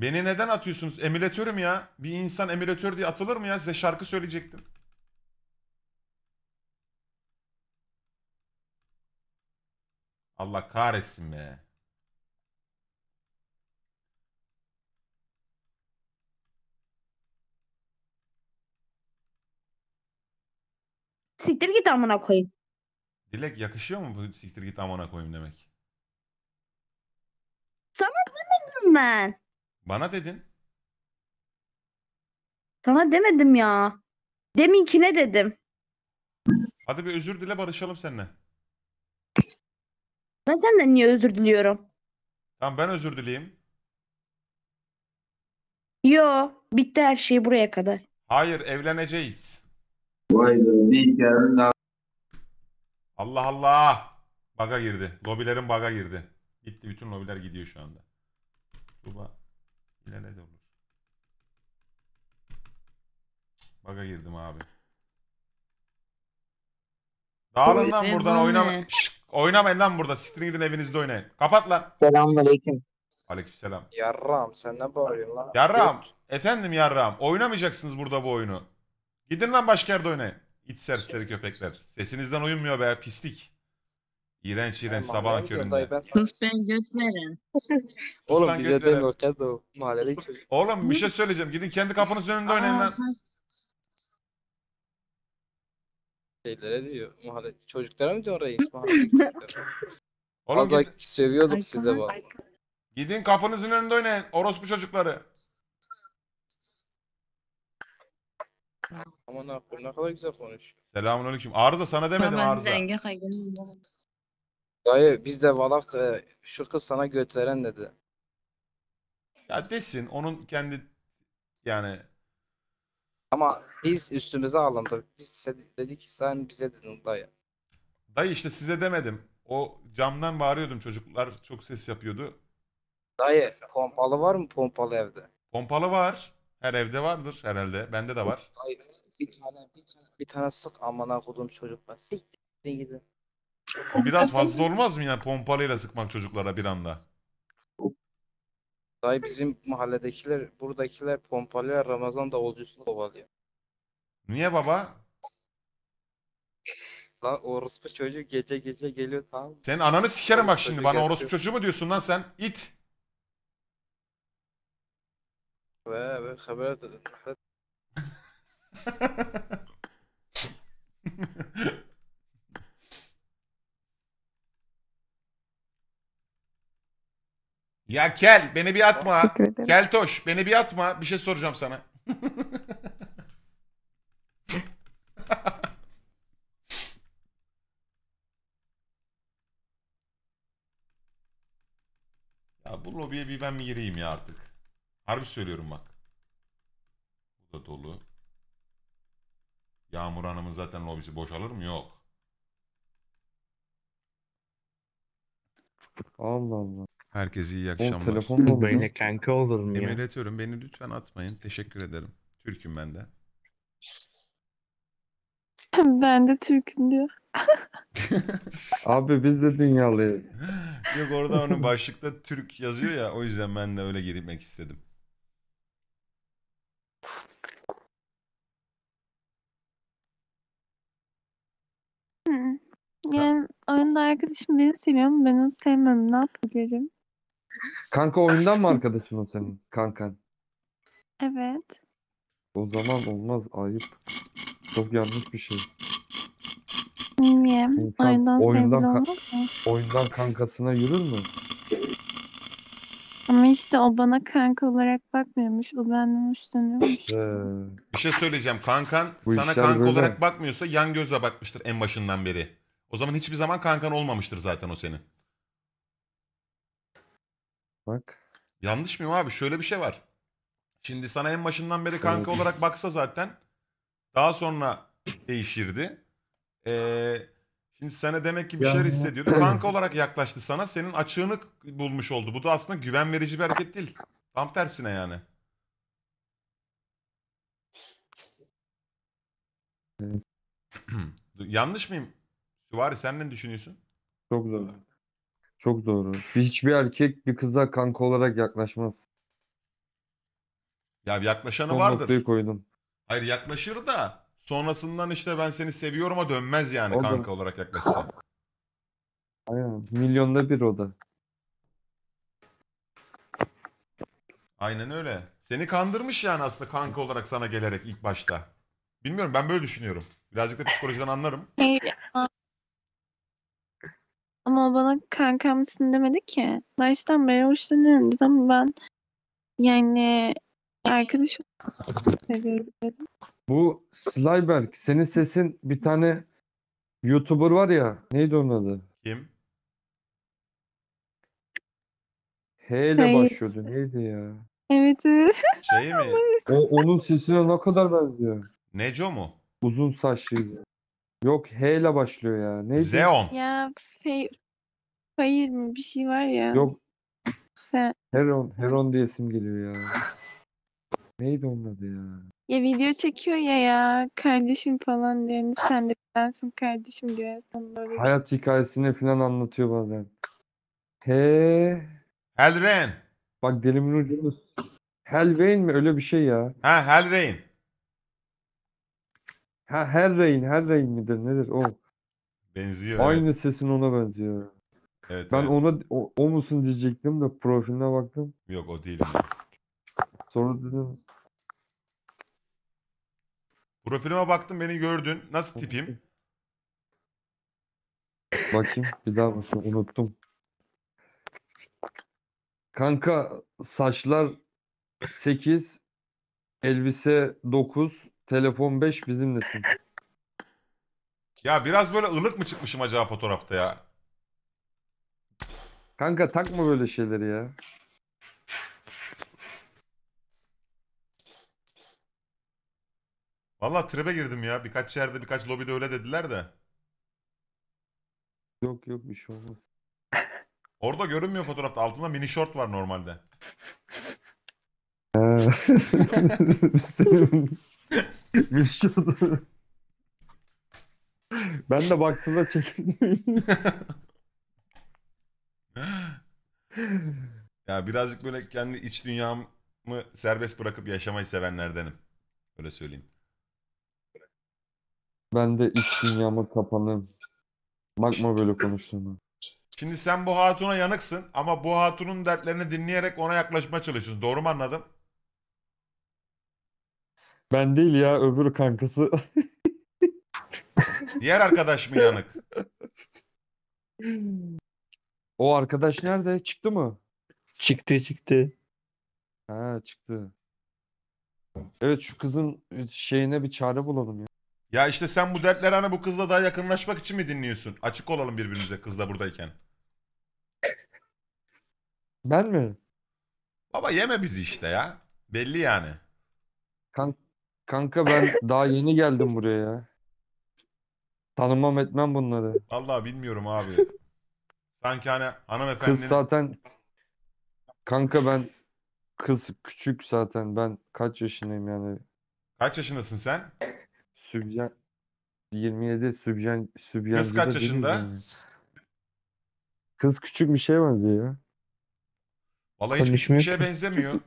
Beni neden atıyorsunuz? Emülatörüm ya. Bir insan emülatör diye atılır mı ya? Size şarkı söyleyecektim. Allah kahretsin be. Siktir git amına koyayım. Dilek yakışıyor mu bu siktir git amına koyayım demek? Sana demedim ben. Bana dedin. Sana demedim ya. Deminkine dedim. Hadi bir özür dile barışalım seninle. Ben senden niye özür diliyorum? Tamam ben özür dileyeyim. Yo, bitti her şey buraya kadar. Hayır evleneceğiz. Vay be bir kere Allah Allah. Baga girdi. Lobilerin baga girdi. Gitti bütün lobiler gidiyor şu anda. Tuba. Ne de olur. Baga girdim abi. Dağılın lan buradan oynama. oynamayın lan burada. Siktirin gidin evinizde oynayın. Kapat lan. Selamünaleyküm. Aleykümselam. Yarram sen ne bağırıyorsun lan? Yarram. Efendim yarram. Oynamayacaksınız burada bu oyunu. Gidin lan başka yerde oynayın. İç serseri köpekler. Sesinizden uyumuyor be pislik. İğrenç iğrenç sabah köründe. Sus ben göt veren. Oğlum bize göt demiyor ya da mahallede hiç- Oğlum bir şey söyleyeceğim. Gidin kendi kapınızın önünde oynayın lan. şeylere diyor. Mahalle çocuklara mı diyor reis mahalle? Oğlum Oğlum gid- sövüyorduk size bak. gidin kapınızın önünde oynayın. Orospu çocukları. Aman ne ne kadar güzel konuş. Selamünaleyküm. Arıza sana demedim Arıza. Dayı biz de Valak e, şu kız sana göt veren dedi. Ya desin onun kendi yani Ama biz üstümüze alındık. Biz se- dedik ki sen bize dedin dayı. dayı işte size demedim. O camdan bağırıyordum çocuklar çok ses yapıyordu. Dayı pompalı var mı pompalı evde? Pompalı var. Her evde vardır herhalde. Bende de var. Dayı bir tane bir tane, bir tane sık amına kodum çocukla. Siktir gidin. Biraz fazla olmaz mı yani pompalıyla sıkmak çocuklara bir anda? Dayı bizim mahalledekiler, buradakiler pompalıyor Ramazan davulcusunu kovalıyor. Niye baba? Lan orospu çocuğu gece gece geliyor tamam mı? Senin ananı sikerim bak şimdi. Bana orospu çocuğu mu diyorsun lan sen? İt. Ve, ve haber Ya kel beni bir atma. Teşekkür toş, beni bir atma. Bir şey soracağım sana. ya bu lobiye bir ben mi gireyim ya artık? Harbi söylüyorum bak. Bu da dolu. Yağmur Hanım'ın zaten lobisi boşalır mı? Yok. Allah Allah. Herkese iyi akşamlar. telefon mu beni kanka olur mu ya? etiyorum, Beni lütfen atmayın. Teşekkür ederim. Türk'üm ben de. Ben de Türk'üm diyor. Abi biz de dünyalıyız. Yok orada onun başlıkta Türk yazıyor ya. O yüzden ben de öyle girmek istedim. Hmm. Yani oyunda arkadaşım beni seviyor ama ben onu sevmiyorum. Ne yapabilirim? Kanka oyundan mı arkadaşın o senin? Kankan. Evet. O zaman olmaz. Ayıp. Çok yanlış bir şey. Niye? İnsan Oyundan sevgili oyundan, ka- oyundan kankasına yürür mü? Ama işte o bana kanka olarak bakmıyormuş. O benden hoşlanıyormuş. Ee, Bir şey söyleyeceğim. Kankan sana işler kanka böyle. olarak bakmıyorsa yan gözle bakmıştır en başından beri. O zaman hiçbir zaman kankan olmamıştır zaten o senin. Bak. Yanlış mıyım abi? Şöyle bir şey var. Şimdi sana en başından beri kanka olarak baksa zaten daha sonra değişirdi. Ee, şimdi sana demek ki bir şeyler hissediyordu. Kanka olarak yaklaştı sana. Senin açığını bulmuş oldu. Bu da aslında güven verici bir hareket değil. Tam tersine yani. Yanlış mıyım? Süvari sen ne düşünüyorsun? Çok zor. Çok doğru. Hiçbir erkek bir kıza kanka olarak yaklaşmaz. Ya yaklaşanı Son noktayı vardır. koydum. Hayır yaklaşır da sonrasından işte ben seni seviyorum'a dönmez yani O da- kanka olarak yaklaşsa. Aynen. Milyonda bir o da. Aynen öyle. Seni kandırmış yani aslında kanka olarak sana gelerek ilk başta. Bilmiyorum ben böyle düşünüyorum. Birazcık da psikolojiden anlarım. Hayır, şey, ama o bana kanka mısın demedi ki. Baştan beri hoşlanıyorum dedi ama ben yani arkadaş dedim. Bu Slyberg senin sesin bir tane YouTuber var ya neydi onun adı? Kim? H ile başlıyordu neydi ya? Evet evet. Şey mi? O onun sesine ne kadar benziyor. Neco mu? Uzun saçlıydı. Yok H ile başlıyor ya. Neydi? Zeon. Ya fe... Hayır mı bir şey var ya. Yok Heron. Heron diye isim geliyor ya. Neydi onun adı ya? Ya video çekiyor ya ya kardeşim falan diyor. Hani sen de bensin kardeşim diyor. en son şey. Hayat hikayesini falan anlatıyor bazen. He. Helren. Bak dilimin ucunu. Helvein mi? Öyle bir şey ya. Ha Helrein. Ha Hellrain, Hellrain midir nedir o? Benziyor. Aynı evet. sesin ona benziyor. Evet, Ben evet. ona o, o musun diyecektim de profiline baktım. Yok o değil. Sonra dedim Profilime baktım, beni gördün. Nasıl tipim? bakayım bir daha bakayım unuttum. Kanka saçlar 8, elbise 9, Telefon 5 bizimlesin. Ya biraz böyle ılık mı çıkmışım acaba fotoğrafta ya? Kanka takma böyle şeyleri ya. Vallahi tribe girdim ya. Birkaç yerde birkaç lobide öyle dediler de. Yok yok bir şey olmaz. Orada görünmüyor fotoğrafta. Altında mini short var normalde. Gülüşüyordu. ben de baksıza çekildim. ya birazcık böyle kendi iç dünyamı serbest bırakıp yaşamayı sevenlerdenim. Öyle söyleyeyim. Ben de iç dünyamı kapanım. Bakma böyle konuştuğuma. Şimdi sen bu hatuna yanıksın ama bu hatunun dertlerini dinleyerek ona yaklaşma çalışıyorsun. Doğru mu anladım? Ben değil ya öbür kankası. Diğer arkadaş mı yanık? o arkadaş nerede? Çıktı mı? Çıktı çıktı. Ha çıktı. Evet şu kızın şeyine bir çare bulalım ya. Ya işte sen bu dertleri hani bu kızla daha yakınlaşmak için mi dinliyorsun? Açık olalım birbirimize kızla buradayken. Ben mi? Baba yeme bizi işte ya. Belli yani. Kan Kanka ben daha yeni geldim buraya ya. Tanımam etmem bunları. Vallahi bilmiyorum abi. Sanki hani Kız zaten kanka ben kız küçük zaten ben kaç yaşındayım yani Kaç yaşındasın sen? sübyen 27 sübjen sübjen Kız kaç yaşında? Kız küçük bir şeye benziyor ya. Vallahi hiç Konuşmuyor hiçbir şeye ki. benzemiyor.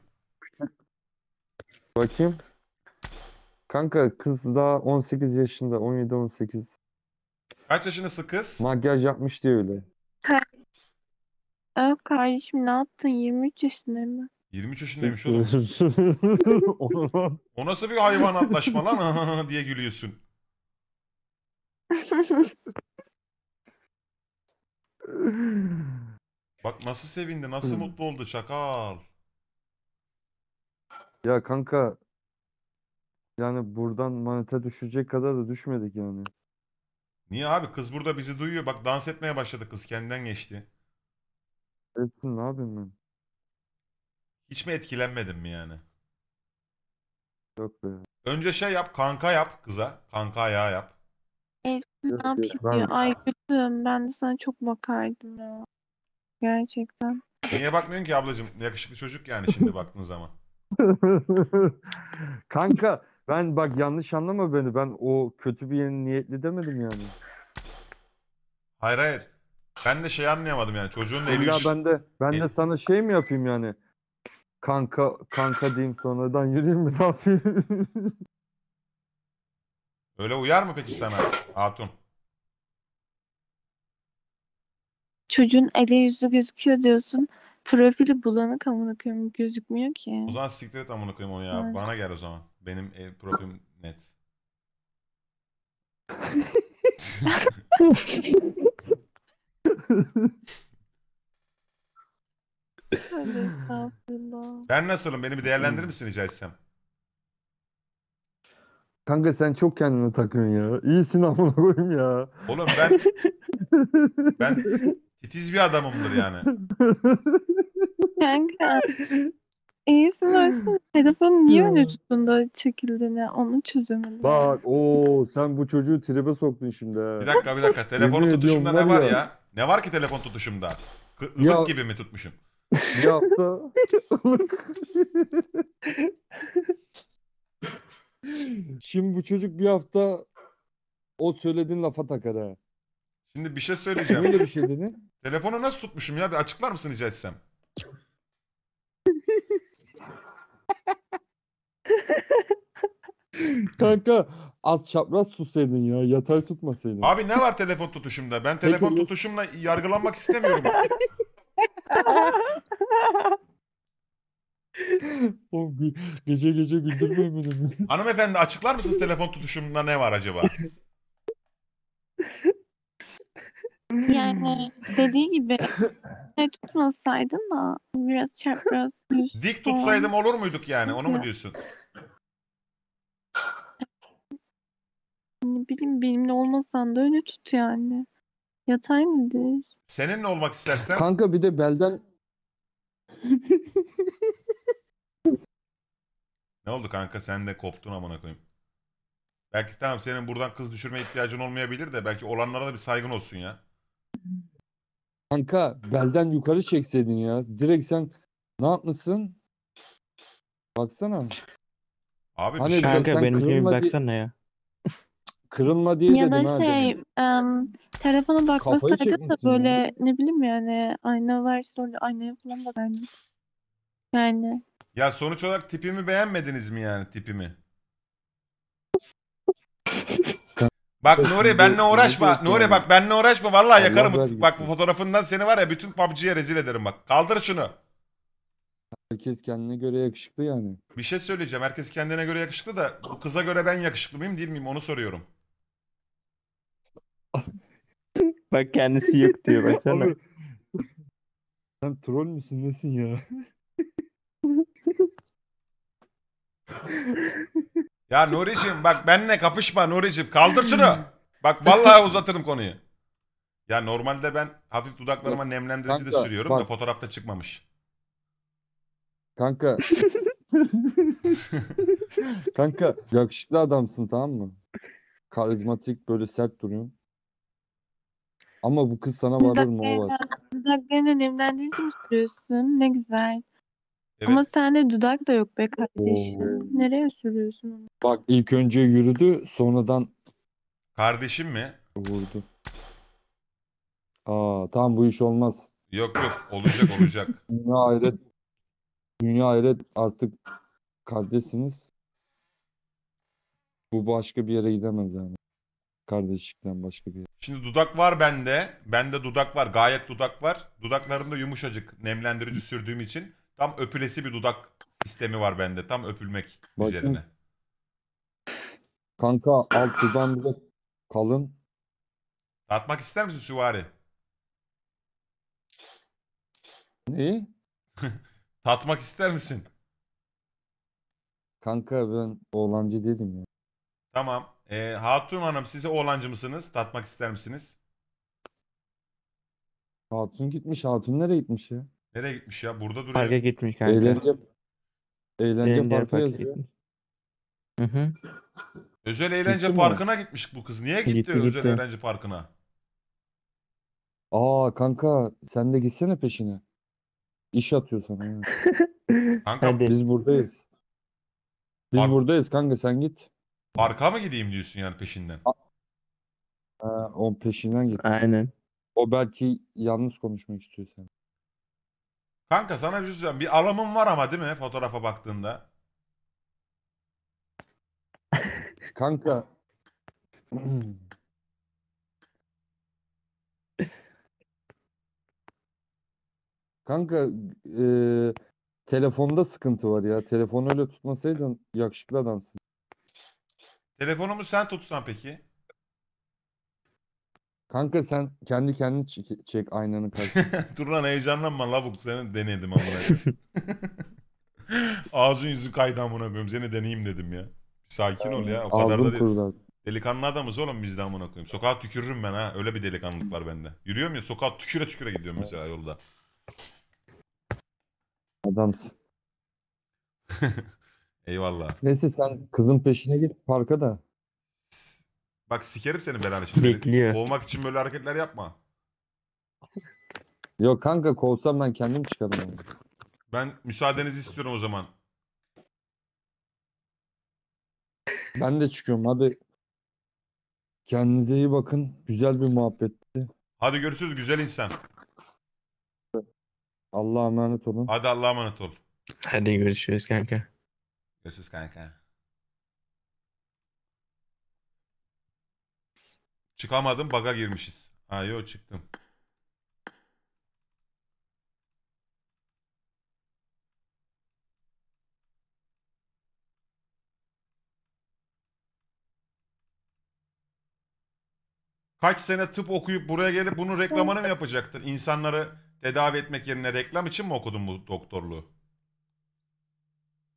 Bakayım. Kanka kız daha 18 yaşında 17-18 Kaç yaşındasın kız? makyaj yapmış diye öyle. Aa, kardeşim ne yaptın? 23 yaşındayım. mı? 23 yaşındaymış oğlum. Oğlum. O nasıl bir hayvan antlaşma lan diye gülüyorsun. Bak nasıl sevindi, nasıl mutlu oldu çakal. ya kanka yani buradan manete düşecek kadar da düşmedik yani. Niye abi? Kız burada bizi duyuyor. Bak dans etmeye başladı kız. Kendinden geçti. Etsin ne yapayım ben? Hiç mi etkilenmedin mi yani? Yok be. Önce şey yap. Kanka yap kıza. Kanka ayağı yap. E, ne Yok yapayım Ben Ay kötüyüm. Ben de sana çok bakardım ya. Gerçekten. Niye bakmıyorsun ki ablacığım? Yakışıklı çocuk yani şimdi baktığın zaman. Kanka ben bak yanlış anlama beni. Ben o kötü bir yeni niyetli demedim yani. Hayır hayır. Ben de şey anlayamadım yani çocuğun eli Ya ben de ben de sana şey mi yapayım yani? Kanka kanka diyeyim sonradan yürüyeyim mi ne yapayım? Öyle uyar mı peki sana hatun? Çocuğun eli yüzü gözüküyor diyorsun. Profili bulanık amına koyayım gözükmüyor ki. O zaman siktir et amına koyayım onu ya. Evet. Bana gel o zaman. Benim e, profilim net. Estağfurullah. Ben nasılım? Beni bir değerlendirir hmm. misin rica etsem? Kanka sen çok kendine takıyorsun ya. İyisin amına koyayım ya. Oğlum ben ben titiz bir adamımdır yani. Kanka. İyisin varsın. Telefonun niye öyle tuttuğunda çekildiğini onun çözemedim. Bak o sen bu çocuğu tribe soktun şimdi. Bir dakika bir dakika. Telefon tutuşumda ne var ya. ya. Ne var ki telefon tutuşumda? Kı- Ya- gibi mi tutmuşum? Bir Şimdi bu çocuk bir hafta o söylediğin lafa takar ha. Şimdi bir şey söyleyeceğim. Böyle bir şey dedin? Telefonu nasıl tutmuşum ya? Bir açıklar mısın rica etsem? Kanka az çapraz susaydın ya. Yatay tutmasaydın. Abi ne var telefon tutuşumda? Ben telefon Peki, tutuşumla yargılanmak istemiyorum. Oğlum, gece gece güldürmeyin beni. Hanımefendi açıklar mısınız telefon tutuşumda ne var acaba? Yani dediği gibi şey tutmasaydın da biraz çarp biraz düz Dik tutsaydım olur muyduk yani onu mu diyorsun? Ne bileyim benimle olmasan da öyle tut yani. Yatay mıdır? Seninle olmak istersen Kanka bir de belden ne oldu kanka sen de koptun amına koyayım. Belki tamam senin buradan kız düşürme ihtiyacın olmayabilir de belki olanlara da bir saygın olsun ya. Kanka belden yukarı çekseydin ya. Direkt sen ne yapmışsın? Baksana. Abi bir Hani şey... Kanka sen benimkine bir baksana ya. Kırılma diye Ya dedim da şey, dedim. em, telefona bakması takıp da çekmişsin ya. böyle ne bileyim yani ayna varsa öyle aynaya falan bakardım. Yani Ya sonuç olarak tipimi beğenmediniz mi yani tipimi? Bak Nuri benle uğraşma. Nure bak benle uğraşma. Vallahi yakarım. Bak bu fotoğrafından seni var ya bütün PUBG'ye rezil ederim bak. Kaldır şunu. Herkes kendine göre yakışıklı yani. Bir şey söyleyeceğim. Herkes kendine göre yakışıklı da bu kıza göre ben yakışıklı mıyım değil miyim onu soruyorum. Bak kendisi yok diyor baksana. Sen troll müsün nesin ya? Ya Nuri'cim bak benle kapışma Nuri'cim. Kaldır şunu. Bak vallahi uzatırım konuyu. Ya normalde ben hafif dudaklarıma Yok, nemlendirici de kanka, sürüyorum da fotoğrafta çıkmamış. Kanka. Kanka yakışıklı adamsın tamam mı? Karizmatik böyle sert duruyorsun. Ama bu kız sana varır mı o var. Dudaklarını nemlendirici mi sürüyorsun? Ne güzel. Evet. Ama sende dudak da yok be kardeşim. Oo. Nereye sürüyorsun onu? Bak ilk önce yürüdü sonradan Kardeşim mi? vurdu. Aa tam bu iş olmaz. Yok yok olacak olacak. Dünya hayret. Dünya hayret artık kardeşsiniz. Bu başka bir yere gidemez yani. Kardeşlikten başka bir yere. Şimdi dudak var bende. Bende dudak var. Gayet dudak var. Dudaklarım yumuşacık nemlendirici sürdüğüm için. Tam öpülesi bir dudak sistemi var bende. Tam öpülmek Bakın. üzerine. Kanka alt dudağım bile kalın. Tatmak ister misin süvari? Neyi? Tatmak ister misin? Kanka ben oğlancı dedim ya. Tamam. Ee, Hatun Hanım size oğlancı mısınız? Tatmak ister misiniz? Hatun gitmiş. Hatun nereye gitmiş ya? Nereye gitmiş ya? Burada duruyor. Parka gitmiş kanka. Eğlence eğlence Eğlence parkı yazıyor. Hı hı. Özel eğlence Gitti mi? parkına gitmiş bu kız. Niye gitti Gitti, özel gitti. eğlence parkına? Aa kanka sen de gitsene peşine. İş atıyorsun. Kanka Hadi. Biz buradayız. Biz Abi- buradayız kanka sen git. parka mı gideyim diyorsun yani peşinden. Ha, o peşinden git. Aynen. O belki yalnız konuşmak istiyor sen. Kanka sana bir şey söyleyeyim. Bir alımın var ama değil mi fotoğrafa baktığında? Kanka. Kanka e, telefonda sıkıntı var ya. Telefonu öyle tutmasaydın yakışıklı adamsın. Telefonumu sen tutsan peki. Kanka sen kendi kendini çek, çek aynanın karşısına. Dur lan heyecanlanma lavuk seni denedim amına Ağzın yüzü kaydı amına koyayım seni deneyeyim dedim ya. sakin ol ya o kadar da değil. kurdan. Delikanlı adamız oğlum biz de amına koyayım. Sokağa tükürürüm ben ha öyle bir delikanlılık var bende. Yürüyorum ya sokağa tüküre tüküre gidiyorum mesela yolda. Adamsın. Eyvallah. Neyse sen kızın peşine git parka da. Bak sikerim senin belanı şimdi. Bekliyor. Kovmak için böyle hareketler yapma. Yok kanka kovsam ben kendim çıkarım. Ben müsaadenizi istiyorum o zaman. Ben de çıkıyorum hadi. Kendinize iyi bakın. Güzel bir muhabbetti. Hadi görüşürüz güzel insan. Allah'a emanet olun. Hadi Allah'a emanet ol. Hadi görüşürüz kanka. Görüşürüz kanka. Çıkamadım baga girmişiz. Ha yo çıktım. Kaç sene tıp okuyup buraya gelip bunun reklamını mı yapacaktın? İnsanları tedavi etmek yerine reklam için mi okudun bu doktorluğu?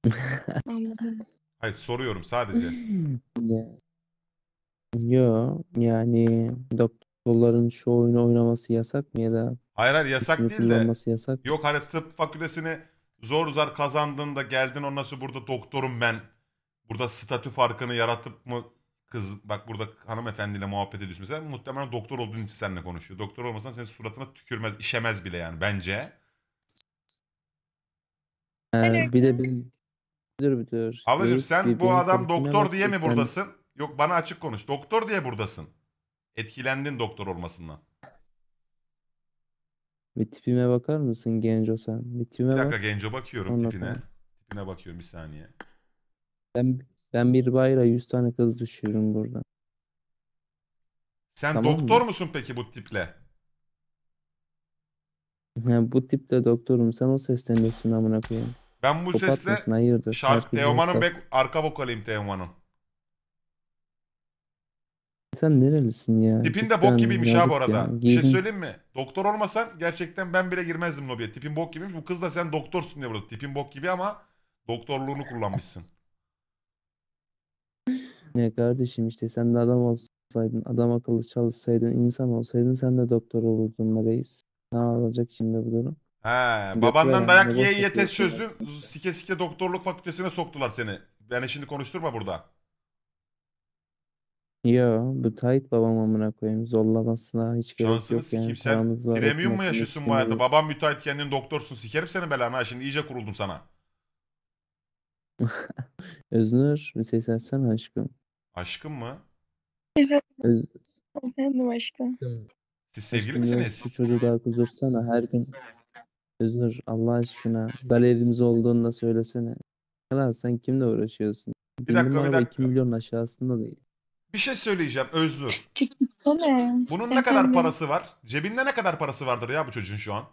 Hayır soruyorum sadece. Yo yani doktorların şu oyunu oynaması yasak mı ya da Hayır hayır yasak değil de. yasak Yok hani tıp fakültesini zor zor kazandığında geldin ondan sonra burada doktorum ben. Burada statü farkını yaratıp mı kız bak burada hanımefendiyle muhabbet ediyorsun mesela muhtemelen doktor olduğun için seninle konuşuyor. Doktor olmasan senin suratına tükürmez, işemez bile yani bence. Ee, bir de biz dur bir dur. Ablacığım Reis sen bu birbirine adam konuşmaya doktor diye mi başladık. Yani buradasın? Yok bana açık konuş. Doktor diye buradasın. Etkilendin doktor olmasından. Bir tipime bakar mısın Genco sen? Bir tipime Bir dakika bak. Genco bakıyorum Ondan tipine. Tipine bakıyorum bir saniye. Ben, ben bir bayra 100 tane kız düşürürüm burada. Sen Tamam doktor mı? musun peki bu tiple? Yani bu tiple doktorum sen o sesten nesin amına koyayım. Ben bu sesle şarkı Şarkıcı Teoman'ın arka vokaliyim Teoman'ın. Sen nerelisin ya? Tipin de bok gibiymiş abi arada. Bir şey söyleyeyim mi? Doktor olmasan gerçekten ben bile girmezdim lobiye. Tipin bok gibiymiş. Bu kız da sen doktorsun diye burada. Tipin bok gibi ama doktorluğunu kullanmışsın. Ne kardeşim işte sen de adam olsaydın, adam akıllı çalışsaydın, insan olsaydın sen de doktor olurdun be reis. Ne olacak şimdi bu durum? He, babandan dayak yiye boş yiye test çözdün. Sike sike doktorluk fakültesine soktular seni. Yani şimdi konuşturma burada. Ya bu tight babam amına koyayım. zollamasına hiç gerek Şansını yok yani. sikeyim sen. var. Premium mu yaşıyorsun bu hayatı? istemiyoruz. Babam müteahhit kendin doktorsun. Sikerim seni belanı ha. Şimdi iyice kuruldum sana. Öznur bir ses açsana aşkım. Aşkım mı? Öz... Efendim aşkım. Siz sevgili aşkım ya misiniz? Şu çocuğu daha kuzursana her gün. Öznur Allah aşkına galerimiz da söylesene. Kral sen kimle uğraşıyorsun? Bir dakika, bir dakika. 2 milyon aşağısında değil. Bir şey söyleyeceğim Özgür. Küçülsene. Bunun ne kadar parası var? Cebinde ne kadar parası vardır ya bu çocuğun şu an?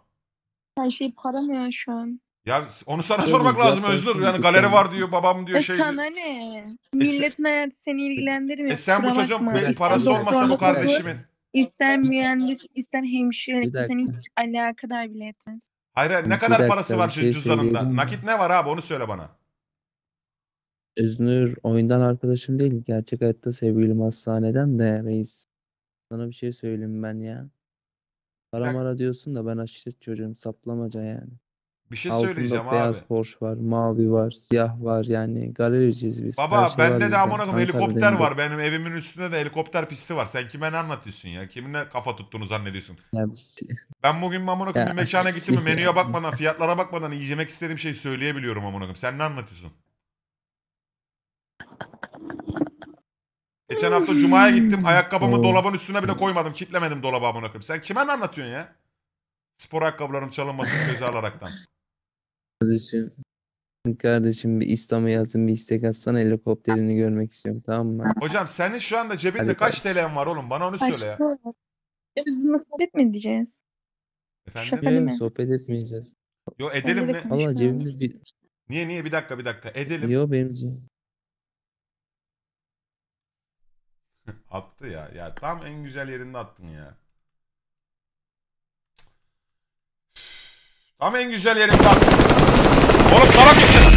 Her şey mı ya şu an. Ya onu sana Tabii, sormak lazım zaten Yani galeri var diyor, babam diyor E şey. sana diyor. ne? E Milletin hayatı seni e ilgilendirmiyor. E sen bu çocuğun bakma. parası İster olmasa bu kardeşimin. İster mühendis, ister hemşire, Bir dakika. seni hiç alakadar bile etmez. Hayır ne kadar dakika, parası var bir şey cüzdanında? Nakit ne var abi onu söyle bana. Öznur oyundan arkadaşım değil. Gerçek hayatta sevgilim hastaneden de reis. Sana bir şey söyleyeyim ben ya. Para mara diyorsun da ben aşiret çocuğum. Saplamaca yani. bir şey söyleyeceğim Altında abi. beyaz Porsche var, mavi var, siyah var yani galericiyiz biz. Her Baba şey var bende de bizde. amına koyayım Ankara'da helikopter var. Benim evimin üstünde de helikopter pisti var. Sen kime ne anlatıyorsun ya? Kiminle kafa tuttuğunu zannediyorsun? Yani, Ben bugün amına koyayım bir ya, mekana gittim mi menüye bakmadan, fiyatlara bakmadan yiyecek istediğim şeyi söyleyebiliyorum amına koyayım. Sen ne anlatıyorsun? Geçen hafta Cuma'ya gittim. Ayakkabımı dolabın üstüne bile koymadım. Kitlemedim dolaba amına Sen kime ne anlatıyorsun ya? Spor ayakkabılarım çalınmasını göze alaraktan. Kardeşim, kardeşim bir İslam'a yazın bir istek atsan helikopterini görmek istiyorum tamam mı? Hocam senin şu anda cebinde Hadi kaç TL'n var oğlum? Bana onu söyle ya. Başka. sohbet mi edeceğiz? Efendim? sohbet etmeyeceğiz. Yo edelim ne? Bence de- Valla cebimde bir... Niye niye bir dakika bir dakika. Edelim. Yo benim Attı ya. Ya tam en güzel yerinde attın ya. Tam en güzel yerinde attın. Oğlum salak mısın?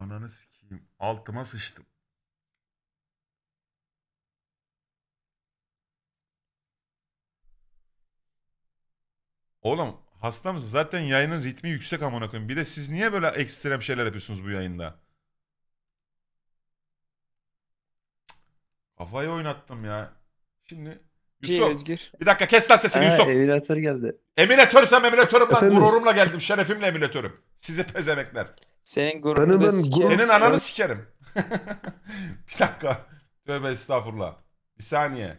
Ananı sikeyim. Altıma sıçtım. Oğlum Hasta mısın? Zaten yayının ritmi yüksek amına koyayım. Bir de siz niye böyle ekstrem şeyler yapıyorsunuz bu yayında? Kafayı oynattım ya. Şimdi şey Yusuf. Şey, Özgür. Bir dakika kes lan sesini ha, Yusuf. Emülatör geldi. Emülatörsem emülatörüm lan. Gururumla geldim. Şerefimle emülatörüm. Sizi pezemekler. Senin gururunu sikerim. Senin ananı sikerim. bir dakika. Tövbe estağfurullah. Bir saniye.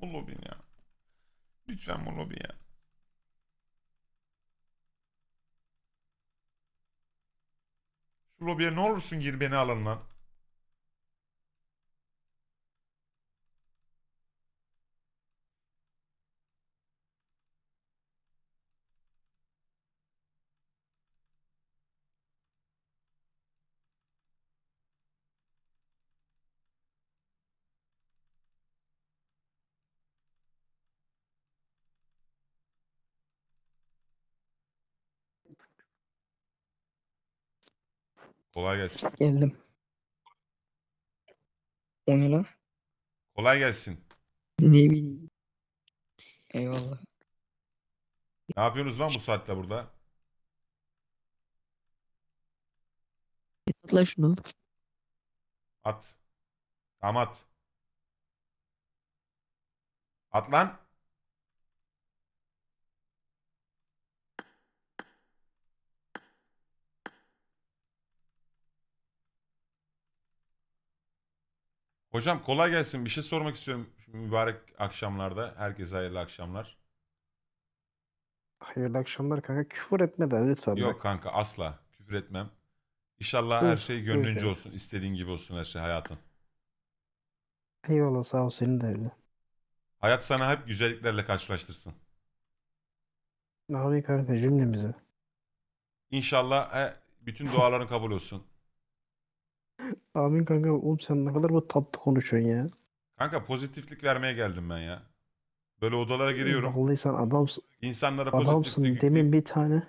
Bu lobi ya. Lütfen bu lobi ya. Şu lobiye ne olursun gir beni alın lan. Kolay gelsin. Geldim. O ne lan? Kolay gelsin. Ne bileyim. Eyvallah. Ne yapıyorsunuz lan bu saatte burada? Atla şunu. At. Tamam at. At lan. Hocam kolay gelsin. Bir şey sormak istiyorum Şu mübarek akşamlarda. Herkese hayırlı akşamlar. Hayırlı akşamlar kanka. Küfür etme de lütfen. Yok kanka asla. Küfür etmem. İnşallah her şey gönlünce kanka. olsun. İstediğin gibi olsun her şey hayatın. Eyvallah sağ ol senin de öyle. Hayat sana hep güzelliklerle karşılaştırsın. Abi kanka cümlemize. İnşallah he, bütün duaların kabul olsun. Amin kanka. Oğlum sen ne kadar bu tatlı konuşuyorsun ya. Kanka pozitiflik vermeye geldim ben ya. Böyle odalara giriyorum. Vallahi sen adamsın. İnsanlara pozitiflik Adamsın. yükleyip- Demin bir tane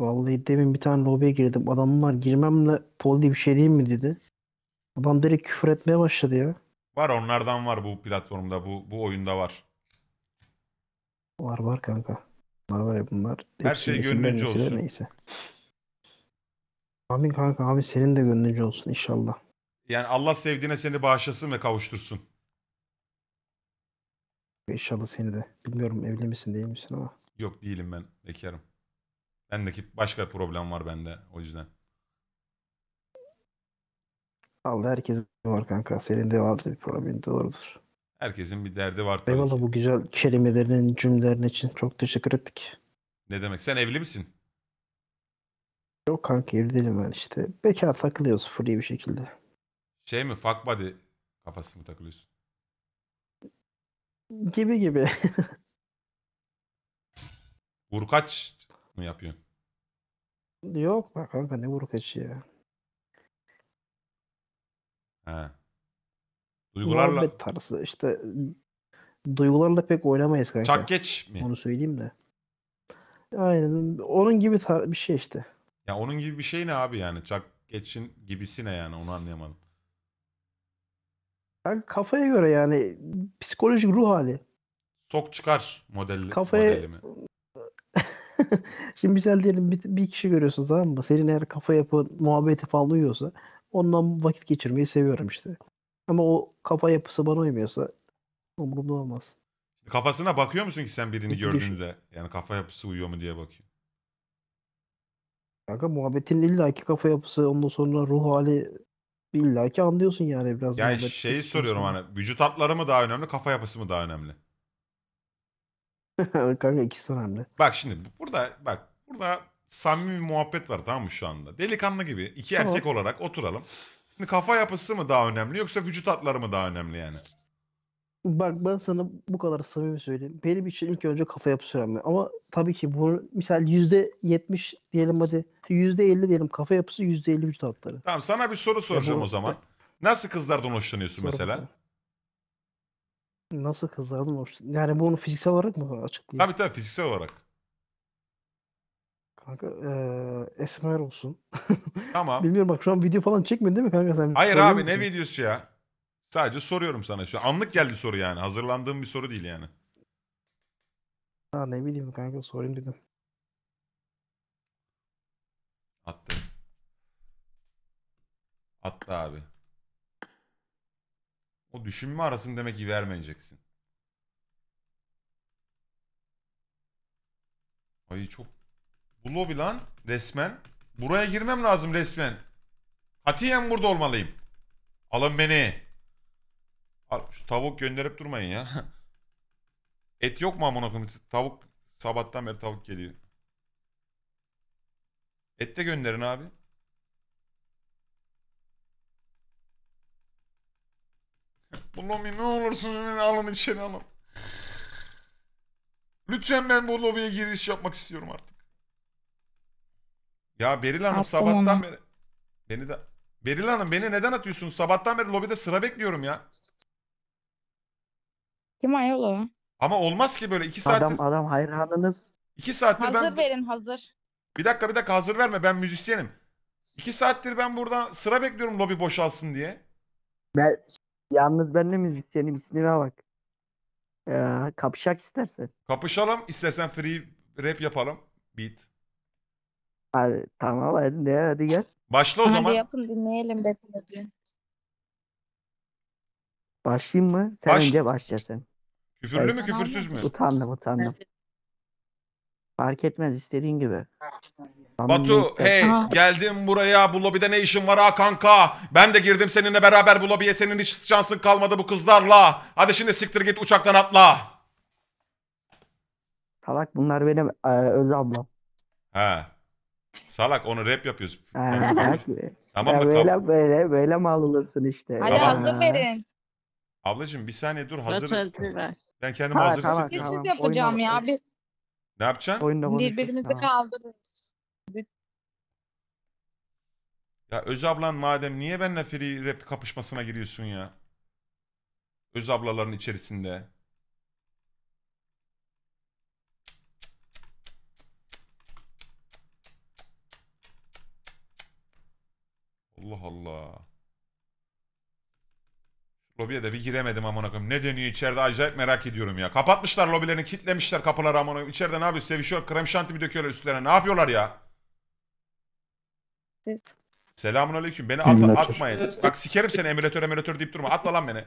Vallahi demin bir tane lobiye girdim. Adamlar girmemle pol diye bir şey değil mi dedi. Adam direkt küfür etmeye başladı ya. Var onlardan var bu platformda bu bu oyunda var. Var var kanka. Var var ya bunlar. Her Hepsinin şey isim gönlünce olsun. Neyse. Amin kanka abi senin de gönlünce olsun inşallah. Yani Allah sevdiğine seni bağışlasın ve kavuştursun. İnşallah seni de. Bilmiyorum evli misin değil misin ama. Yok değilim ben. Bekarım. Bendeki başka problem var bende o yüzden. Allah herkesin var kanka. Senin de vardır bir problemin doğrudur. Herkesin bir derdi var tabii Eyvallah ki. bu güzel kelimelerin cümlelerin için çok teşekkür ettik. Ne demek? Sen evli misin? Yok kanka evdeyim ben işte. Bekar takılıyoruz free bir şekilde. Şey mi fuck buddy kafası mı takılıyorsun? Gibi gibi. Vurkaç mı yapıyorsun? Yok bak kanka ne vurkaçı ya. He. Duygularla Muhabbet tarzı işte duygularla pek oynamayız kanka. çak geç mi? Onu söyleyeyim de. Aynen onun gibi tar- bir şey işte. Ya onun gibi bir şey ne abi yani? Chuck Geç'in gibisi ne yani onu anlayamadım. Ben kafaya göre yani psikolojik ruh hali. Sok çıkar modeli, kafaya... modeli Şimdi misal diyelim bir, bir kişi görüyorsunuz tamam mı? Senin eğer kafa yapı muhabbeti falan uyuyorsa ondan vakit geçirmeyi seviyorum işte. Ama o kafa yapısı bana uymuyorsa umurumda olmaz. Kafasına bakıyor musun ki sen birini gördüğünde? Yani kafa yapısı uyuyor mu diye bakıyor. Kanka muhabbetin illaki kafa yapısı ondan sonra ruh hali illaki anlıyorsun yani biraz. Yani muhabbet şeyi soruyorum hani vücut hatları mı daha önemli kafa yapısı mı daha önemli? Kanka ikisi önemli. Bak şimdi burada bak burada samimi bir muhabbet var tamam mı şu anda? Delikanlı gibi iki Tamam. erkek olarak oturalım. Şimdi kafa yapısı mı daha önemli yoksa vücut hatları mı daha önemli yani? Bak ben sana bu kadar samimi söyleyeyim. Benim için ilk önce kafa yapısı önemli. Ama tabii ki bunu misal %70 diyelim hadi %50 diyelim kafa yapısı %50 vücut hatları. Tamam sana bir soru soracağım o zaman. Nasıl kızlardan hoşlanıyorsun Sorun. mesela? Nasıl kızlardan hoş? Yani bunu fiziksel olarak mı açıklayayım? Tabii tabii fiziksel olarak. Kanka eee, esmer olsun. Tamam. Bilmiyorum bak şu an video falan çekmedin değil mi kanka sen? Hayır Soruyor abi ne videosu ya? Sadece soruyorum sana şu. Anlık geldi soru yani. Hazırlandığım bir soru değil yani. Ha, ne bileyim kanka sorayım dedim. Atla abi. O düşünme arasını demek ki vermeyeceksin. Ay çok... Bu lobi lan resmen. Buraya girmem lazım resmen. Katiyen burada olmalıyım. Alın beni. Şu tavuk gönderip durmayın ya. Et yok mu amına koyayım? Tavuk sabahtan beri tavuk geliyor. Et de gönderin abi. Lobi ne olursun alın içeri alın. Lütfen ben bu lobiye giriş yapmak istiyorum artık. Ya Beril Hanım Attım sabahtan onu. beri beni de Beril Hanım beni neden atıyorsun? Sabahtan beri lobide sıra bekliyorum ya. Kim ayolu Ama olmaz ki böyle iki saattir Adam adam hayranınız. iki saattir Hazır ben verin hazır. bir dakika bir dakika hazır verme ben müzisyenim. İki saattir ben burada sıra bekliyorum lobi boşalsın diye. Ben Yalnız benle müzik müzisyenim ismime bak. Ee, kapışak istersen. Kapışalım istersen free rap yapalım. Beat. Hadi, tamam hadi, de, hadi gel. Başla o Hadi zaman. yapın dinleyelim Beethoven'ı. Başlayayım mı? Sen Baş- önce başla sen. Küfürlü mü küfürsüz mü? Utandım utandım. Fark etmez istediğin gibi. Batu hey geldim buraya bu lobide ne işin var ha kanka? Ben de girdim seninle beraber bu lobiye senin hiç şansın kalmadı bu kızlarla. Hadi şimdi siktir git uçaktan atla. Salak bunlar benim e, öz ablam. He. Salak onu rap yapıyoruz. Ee, tamam mı? Böyle böyle böyle mi alılırsın işte? Hadi Tamam. hazır verin. Ablacığım bir saniye dur hazır. Ben kendimi Ha, hazır. tamam. Biz yapacağım Oyna- ya. Biz Ne yapacaksın? birbirimizi Tamam. kaldırırız. Ya Öz ablan madem niye benimle free rap kapışmasına giriyorsun ya? Öz ablaların içerisinde. Allah Allah. Lobiye de bir giremedim amına koyayım. Ne deniyor içeride acayip merak ediyorum ya. Kapatmışlar lobilerini, kitlemişler kapıları amına koyayım. İçeride ne yapıyor? Sevişiyor, krem şanti mi döküyorlar üstlerine? Ne yapıyorlar ya? Siz Selamun aleyküm. Beni at Emülatör. atmayın. Bak sikerim seni emülatör emülatör deyip durma. Atma lan beni.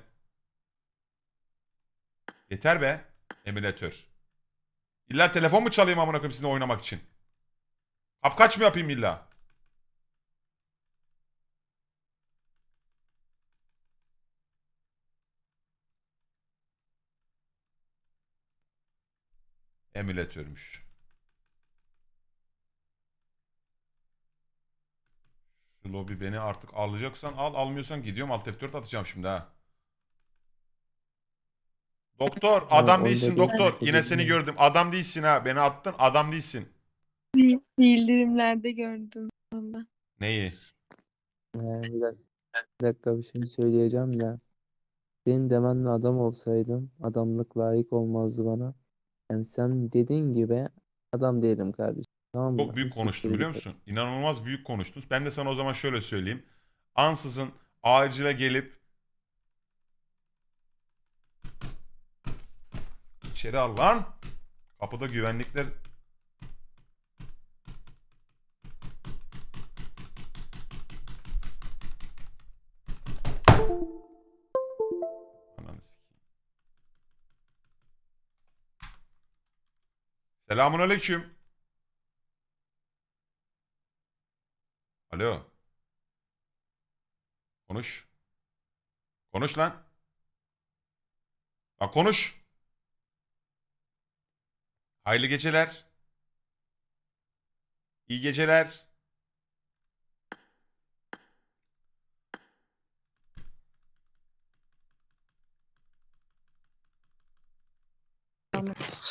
Yeter be. Emülatör. İlla telefon mu çalayım amına koyayım sizinle oynamak için? Kapkaç mı yapayım illa? Emülatörmüş. Şu lobi beni artık alacaksan al almıyorsan gidiyorum alt F4 atacağım şimdi ha. Doktor adam değilsin doktor. Yine seni gördüm. Adam değilsin ha. Beni attın adam değilsin. Bildirimlerde gördüm onda. Neyi? Ee, bir dakika, bir dakika bir şey söyleyeceğim de. Senin demenle adam olsaydım adamlık layık olmazdı bana. Yani sen dediğin gibi adam değilim kardeşim. Tamam Çok büyük konuştun biliyor musun? İnanılmaz büyük konuştun. Ben de sana o zaman şöyle söyleyeyim. Ansızın acile gelip içeri al lan. Kapıda güvenlikler Selamun aleyküm. Alo. Konuş. Konuş lan. Bak konuş. Hayırlı geceler. İyi geceler.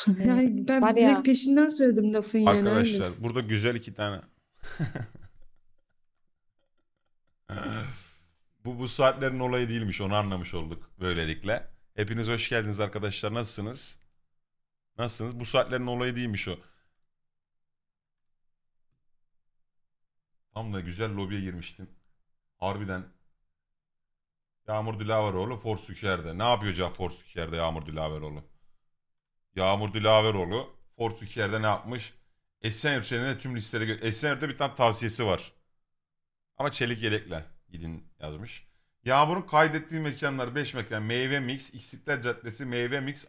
Yani ben Var ya. peşinden söyledim lafın yani. Arkadaşlar burada güzel iki tane bu bu saatlerin olayı değilmiş onu anlamış olduk böylelikle. Hepiniz hoş geldiniz arkadaşlar nasılsınız? Nasılsınız? Bu saatlerin olayı değilmiş o. Tam da güzel lobiye girmiştim. Harbiden. Yağmur Dilaveroğlu Forsüker'de. Ne yapıyor Cah Forsüker'de Yağmur Dilaveroğlu? Yağmur Dilaveroğlu Forsüker'de ne yapmış? Esenyurt şehrinde tüm listeleri... Esenyurt'ta bir tane tavsiyesi var. Ama çelik yelekle gidin yazmış. Yağmurun kaydettiği mekanlar 5 mekan. Meyve Mix, İstiklal Caddesi, Meyve Mix,